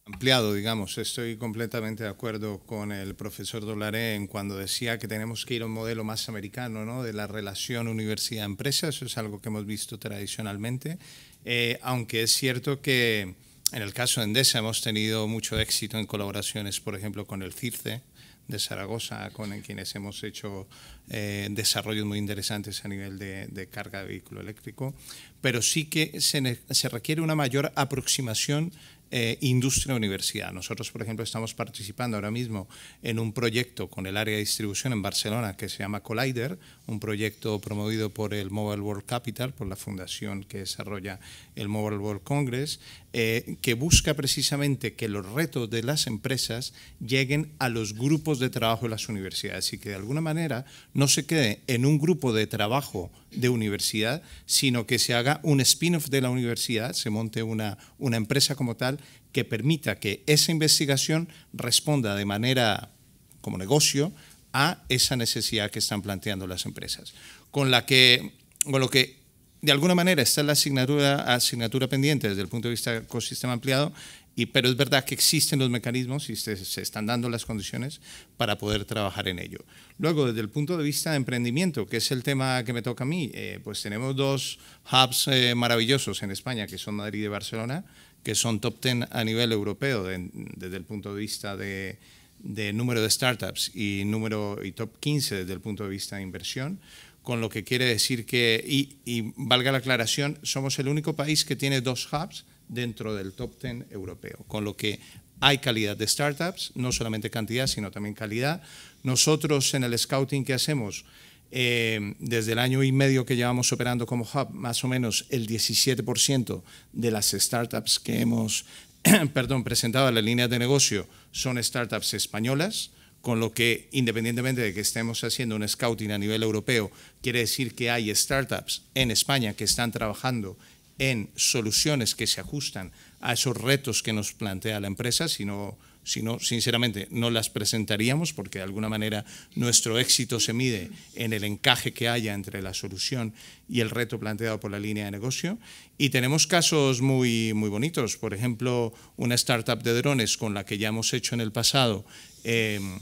S4: Ampliado, digamos, estoy completamente de acuerdo con el profesor Dolaré en cuando decía que tenemos que ir a un modelo más americano, ¿no? De la relación universidad-empresa, eso es algo que hemos visto tradicionalmente, eh, aunque es cierto que en el caso de Endesa hemos tenido mucho éxito en colaboraciones, por ejemplo, con el CIRCE de Zaragoza, con quienes hemos hecho eh, desarrollos muy interesantes a nivel de, carga de vehículo eléctrico, pero sí que se, requiere una mayor aproximación eh, industria-universidad. Nosotros, por ejemplo, estamos participando ahora mismo en un proyecto con el área de distribución en Barcelona que se llama Collider, un proyecto promovido por el Mobile World Capital, por la fundación que desarrolla el Mobile World Congress, eh, que busca precisamente que los retos de las empresas lleguen a los grupos de trabajo de las universidades y que de alguna manera no se quede en un grupo de trabajo de universidad, sino que se haga un spin-off de la universidad, se monte una, una empresa como tal que permita que esa investigación responda de manera como negocio a esa necesidad que están planteando las empresas. Con, la que, con lo que, de alguna manera, está la asignatura, asignatura pendiente desde el punto de vista ecosistema ampliado, y, pero es verdad que existen los mecanismos y se, están dando las condiciones para poder trabajar en ello. Luego, desde el punto de vista de emprendimiento, que es el tema que me toca a mí, eh, pues tenemos dos hubs eh, maravillosos en España, que son Madrid y Barcelona, que son top 10 a nivel europeo desde el punto de vista de de número de startups y, número, y top 15 desde el punto de vista de inversión, con lo que quiere decir que, y, valga la aclaración, somos el único país que tiene dos hubs dentro del top 10 europeo, con lo que hay calidad de startups, no solamente cantidad, sino también calidad. Nosotros en el scouting que hacemos, eh, desde el año y medio que llevamos operando como hub, más o menos el 17% de las startups que hemos perdón, presentado la línea de negocio son startups españolas, con lo que independientemente de que estemos haciendo un scouting a nivel europeo, quiere decir que hay startups en España que están trabajando en soluciones que se ajustan a esos retos que nos plantea la empresa, sino sino sinceramente, no las presentaríamos porque de alguna manera nuestro éxito se mide en el encaje que haya entre la solución y el reto planteado por la línea de negocio. Y tenemos casos muy, muy bonitos, por ejemplo, una startup de drones con la que ya hemos hecho en el pasado em,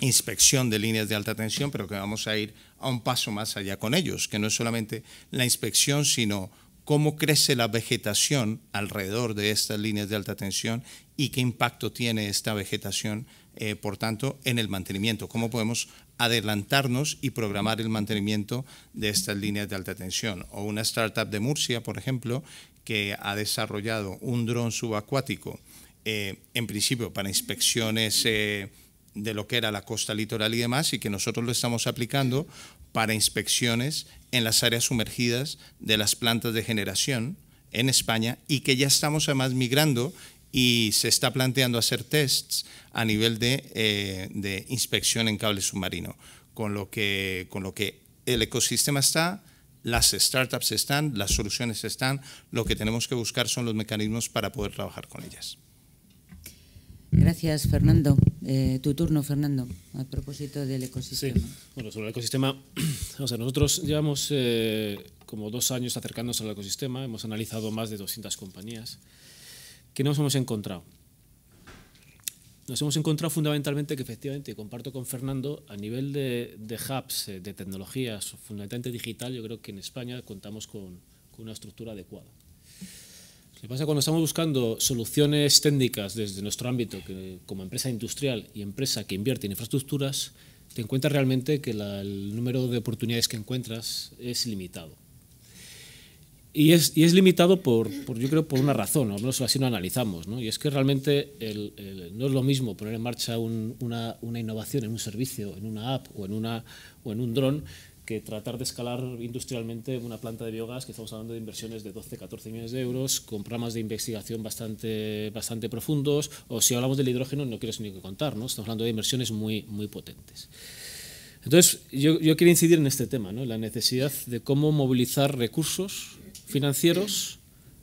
S4: inspección de líneas de alta tensión, pero que vamos a ir a un paso más allá con ellos, que no es solamente la inspección, sino cómo crece la vegetación alrededor de estas líneas de alta tensión y qué impacto tiene esta vegetación, eh, por tanto, en el mantenimiento. ¿Cómo podemos adelantarnos y programar el mantenimiento de estas líneas de alta tensión? O una startup de Murcia, por ejemplo, que ha desarrollado un dron subacuático, eh, en principio para inspecciones eh, de lo que era la costa litoral y demás, y que nosotros lo estamos aplicando para inspecciones en las áreas sumergidas de las plantas de generación en España y que ya estamos además migrando y se está planteando hacer tests a nivel de, eh, de inspección en cable submarino, con lo, que, con lo que el ecosistema está, las startups están, las soluciones están, lo que tenemos que buscar son los mecanismos para poder trabajar con ellas.
S1: Gracias, Fernando. Eh, tu turno, Fernando, a propósito del ecosistema. Sí. Bueno, sobre el ecosistema,
S3: o sea, nosotros llevamos eh, como dos años acercándonos al ecosistema, hemos analizado más de 200 compañías que nos hemos encontrado? Nos hemos encontrado fundamentalmente que efectivamente, comparto con Fernando, a nivel de, hubs, eh, de tecnologías, fundamentalmente digital, yo creo que en España contamos con, una estructura adecuada. Lo que pasa es que cuando estamos buscando soluciones técnicas desde nuestro ámbito, que, como empresa industrial y empresa que invierte en infraestructuras, te encuentras realmente que el número de oportunidades que encuentras es limitado. Y es, y es limitado por, por, yo creo, por una razón, o al menos así lo analizamos, ¿no? Y es que realmente no es lo mismo poner en marcha una, una, innovación en un servicio, en una app o en, una, o en un dron, que tratar de escalar industrialmente una planta de biogás, que estamos hablando de inversiones de 12, 14 millones de euros, con programas de investigación bastante, bastante profundos, o si hablamos del hidrógeno, no quiero ni que contar, ¿no? estamos hablando de inversiones muy, muy potentes. Entonces, yo, yo quiero incidir en este tema, ¿no? la necesidad de cómo movilizar recursos financieros,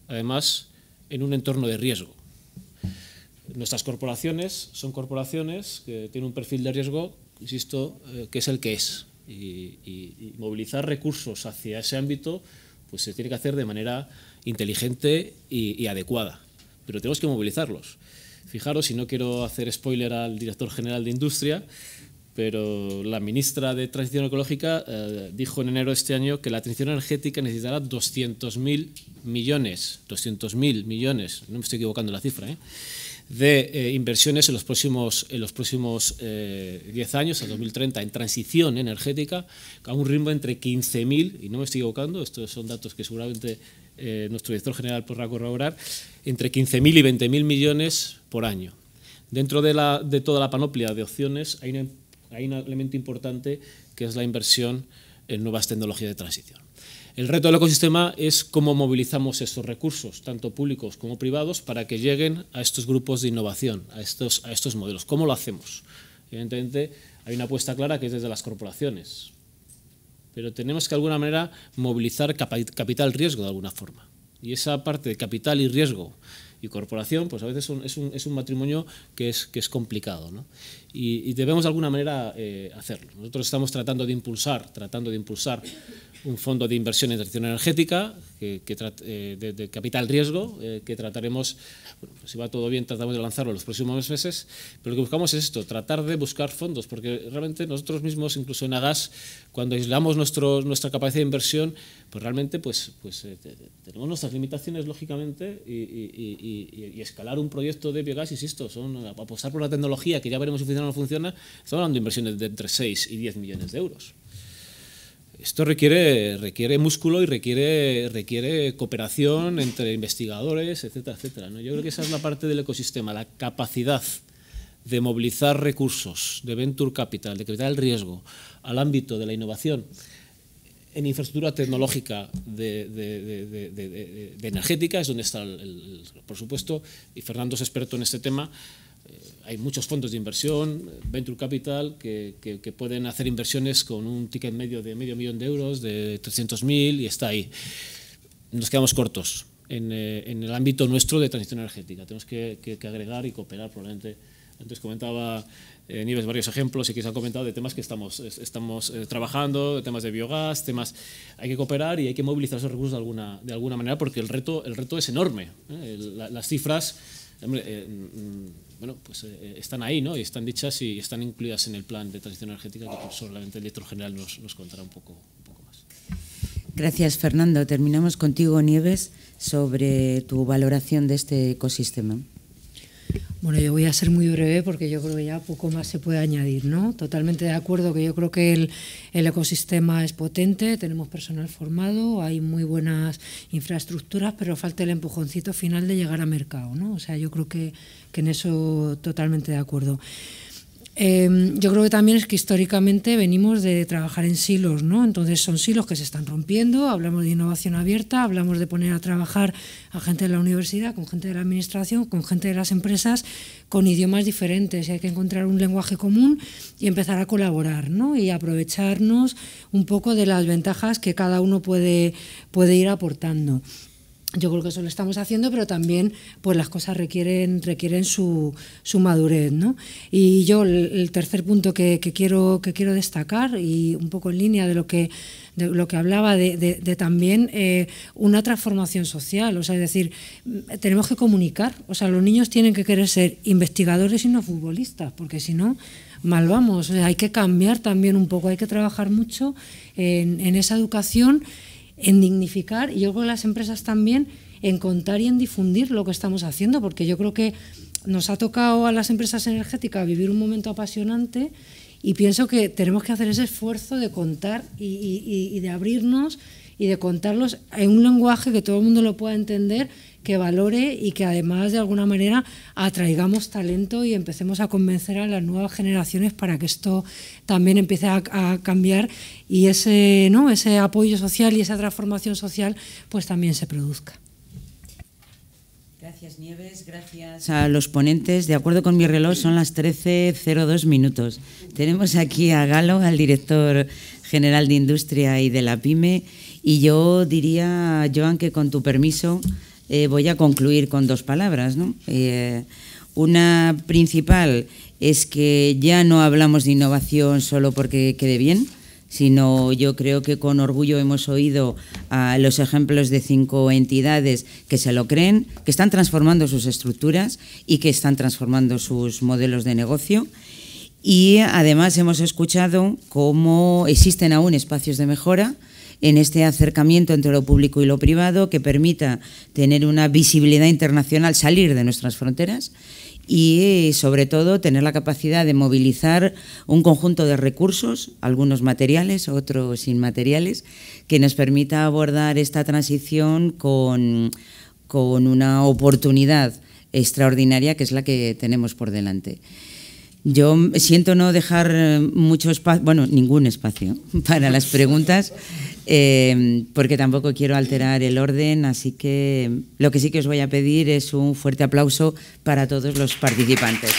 S3: además en un entorno de riesgo. Nuestras corporaciones son corporaciones que tienen un perfil de riesgo, insisto, eh, que es el que es. Y, movilizar recursos hacia ese ámbito pues se tiene que hacer de manera inteligente y, y adecuada. Pero tenemos que movilizarlos. Fijaros, y no quiero hacer spoiler al director general de Industria, pero la ministra de Transición Ecológica eh, dijo en enero de este año que la transición energética necesitará 200.000 millones, 200.000 millones, no me estoy equivocando la cifra, ¿eh? de eh, inversiones en los próximos, en los próximos 10 años, hasta 2030, en transición energética, a un ritmo entre 15.000, y no me estoy equivocando, estos son datos que seguramente nuestro director general podrá corroborar, entre 15.000 y 20.000 millones por año. Dentro de, la, de toda la panoplia de opciones hay una hay un elemento importante que es la inversión en nuevas tecnologías de transición. El reto del ecosistema es cómo movilizamos estos recursos, tanto públicos como privados, para que lleguen a estos grupos de innovación, a estos, a estos modelos. ¿Cómo lo hacemos? Evidentemente, hay una apuesta clara que es desde las corporaciones, pero tenemos que de alguna manera movilizar capital riesgo de alguna forma. Y esa parte de capital y riesgo y corporación, pues a veces es, un, matrimonio que es, que es complicado. ¿no? Y, debemos de alguna manera eh, hacerlo. Nosotros estamos tratando de impulsar, tratando de impulsar un fondo de inversión en transición energética que, eh, de, capital riesgo, eh, que trataremos, pues si va todo bien, tratamos de lanzarlo en los próximos meses, pero lo que buscamos es esto, tratar de buscar fondos, porque realmente nosotros mismos, incluso en Agas, cuando aislamos nuestro, nuestra capacidad de inversión, pues realmente pues, pues, eh, tenemos nuestras limitaciones, lógicamente, y, escalar un proyecto de biogás, insisto, son apostar por la tecnología que ya veremos si funciona o no funciona, estamos hablando de inversiones de entre 6 y 10 millones de euros. Esto requiere, requiere músculo y requiere, requiere cooperación entre investigadores, etcétera, etcétera. Yo creo que esa es la parte del ecosistema, la capacidad de movilizar recursos de venture capital, de capital de riesgo, al ámbito de la innovación en infraestructura tecnológica de, energética, es donde está, el, por supuesto, y Fernando es experto en este tema, eh, hay muchos fondos de inversión, eh, Venture Capital, que, pueden hacer inversiones con un ticket medio de medio millón de euros, de 300.000, y está ahí. Nos quedamos cortos en, eh, en, el ámbito nuestro de transición energética. Tenemos que, que agregar y cooperar probablemente. Antes comentaba eh, varios ejemplos y que se han comentado de temas que estamos, estamos eh, trabajando, temas de biogás, temas... Hay que cooperar y hay que movilizar esos recursos de alguna, de alguna manera porque el reto, el reto es enorme. las cifras... Mm, bueno, pues eh, eh, están ahí, ¿no? Y están dichas y están incluidas en el plan de transición energética que pues, solamente el director general nos, nos
S2: contará un poco, un poco más.
S1: Gracias, Fernando. Terminamos contigo, Nieves, sobre tu valoración de este ecosistema.
S2: Bueno, yo voy a ser muy breve porque yo creo que ya poco más se puede añadir, ¿no? Totalmente de acuerdo que yo creo que el, ecosistema es potente, tenemos personal formado, hay muy buenas infraestructuras, pero falta el empujoncito final de llegar a mercado, ¿no? O sea, yo creo que, que en eso totalmente de acuerdo. Em, yo creo que también es que históricamente venimos de trabajar en silos, ¿no? Entonces son silos que se están rompiendo, hablamos de innovación abierta, hablamos de poner a trabajar a gente de la universidad, con gente de la administración, con gente de las empresas, con idiomas diferentes y hay que encontrar un lenguaje común y empezar a colaborar, Y aprovecharnos un poco de las ventajas que cada uno puede ir aportando yo creo que eso lo estamos haciendo, pero también pues las cosas requieren, requieren su, madurez. ¿no? Y yo el, tercer punto que, quiero, que quiero destacar, y un poco en línea de lo que, de lo que hablaba, de, también eh, una transformación social, o sea, es decir, mm, tenemos que comunicar, o sea, los niños tienen que querer ser investigadores y no futbolistas, porque si no, mal vamos, hay que cambiar también un poco, hay que trabajar mucho en esa educación en dignificar y yo creo que las empresas también en contar y en difundir lo que estamos haciendo, porque yo creo que nos ha tocado a las empresas energéticas vivir un momento apasionante y pienso que tenemos que hacer ese esfuerzo de contar y, y de abrirnos y de contarlos en un lenguaje que todo el mundo lo pueda entender que valore y que además de alguna manera atraigamos talento y empecemos a convencer a las nuevas generaciones para que esto también empiece a, cambiar y ese, ¿no? ese apoyo social y esa transformación social pues también se produzca.
S1: Gracias Nieves, gracias
S2: a los ponentes. De acuerdo con mi reloj son
S1: las 13.02 minutos. Tenemos aquí a Galo, al director general de Industria y de la PyME, y yo diría, Joan, que con tu permiso eh, voy a concluir con dos palabras. Eh, una principal es que ya no hablamos de innovación solo porque quede bien, sino yo creo que con orgullo hemos oído a los ejemplos de cinco entidades que se lo creen, que están transformando sus estructuras y que están transformando sus modelos de negocio. Y además hemos escuchado cómo existen aún espacios de mejora, en este acercamiento entre lo público y lo privado que permita tener una visibilidad internacional, salir de nuestras fronteras y eh, sobre todo tener la capacidad de movilizar un conjunto de recursos, algunos materiales, otros inmateriales, que nos permita abordar esta transición con, con una oportunidad extraordinaria que es la que tenemos por delante. Yo siento no dejar mucho espacio, bueno, ningún espacio para las preguntas eh, porque tampoco quiero alterar el orden, así que lo que sí que os voy a pedir es un fuerte aplauso para todos los participantes.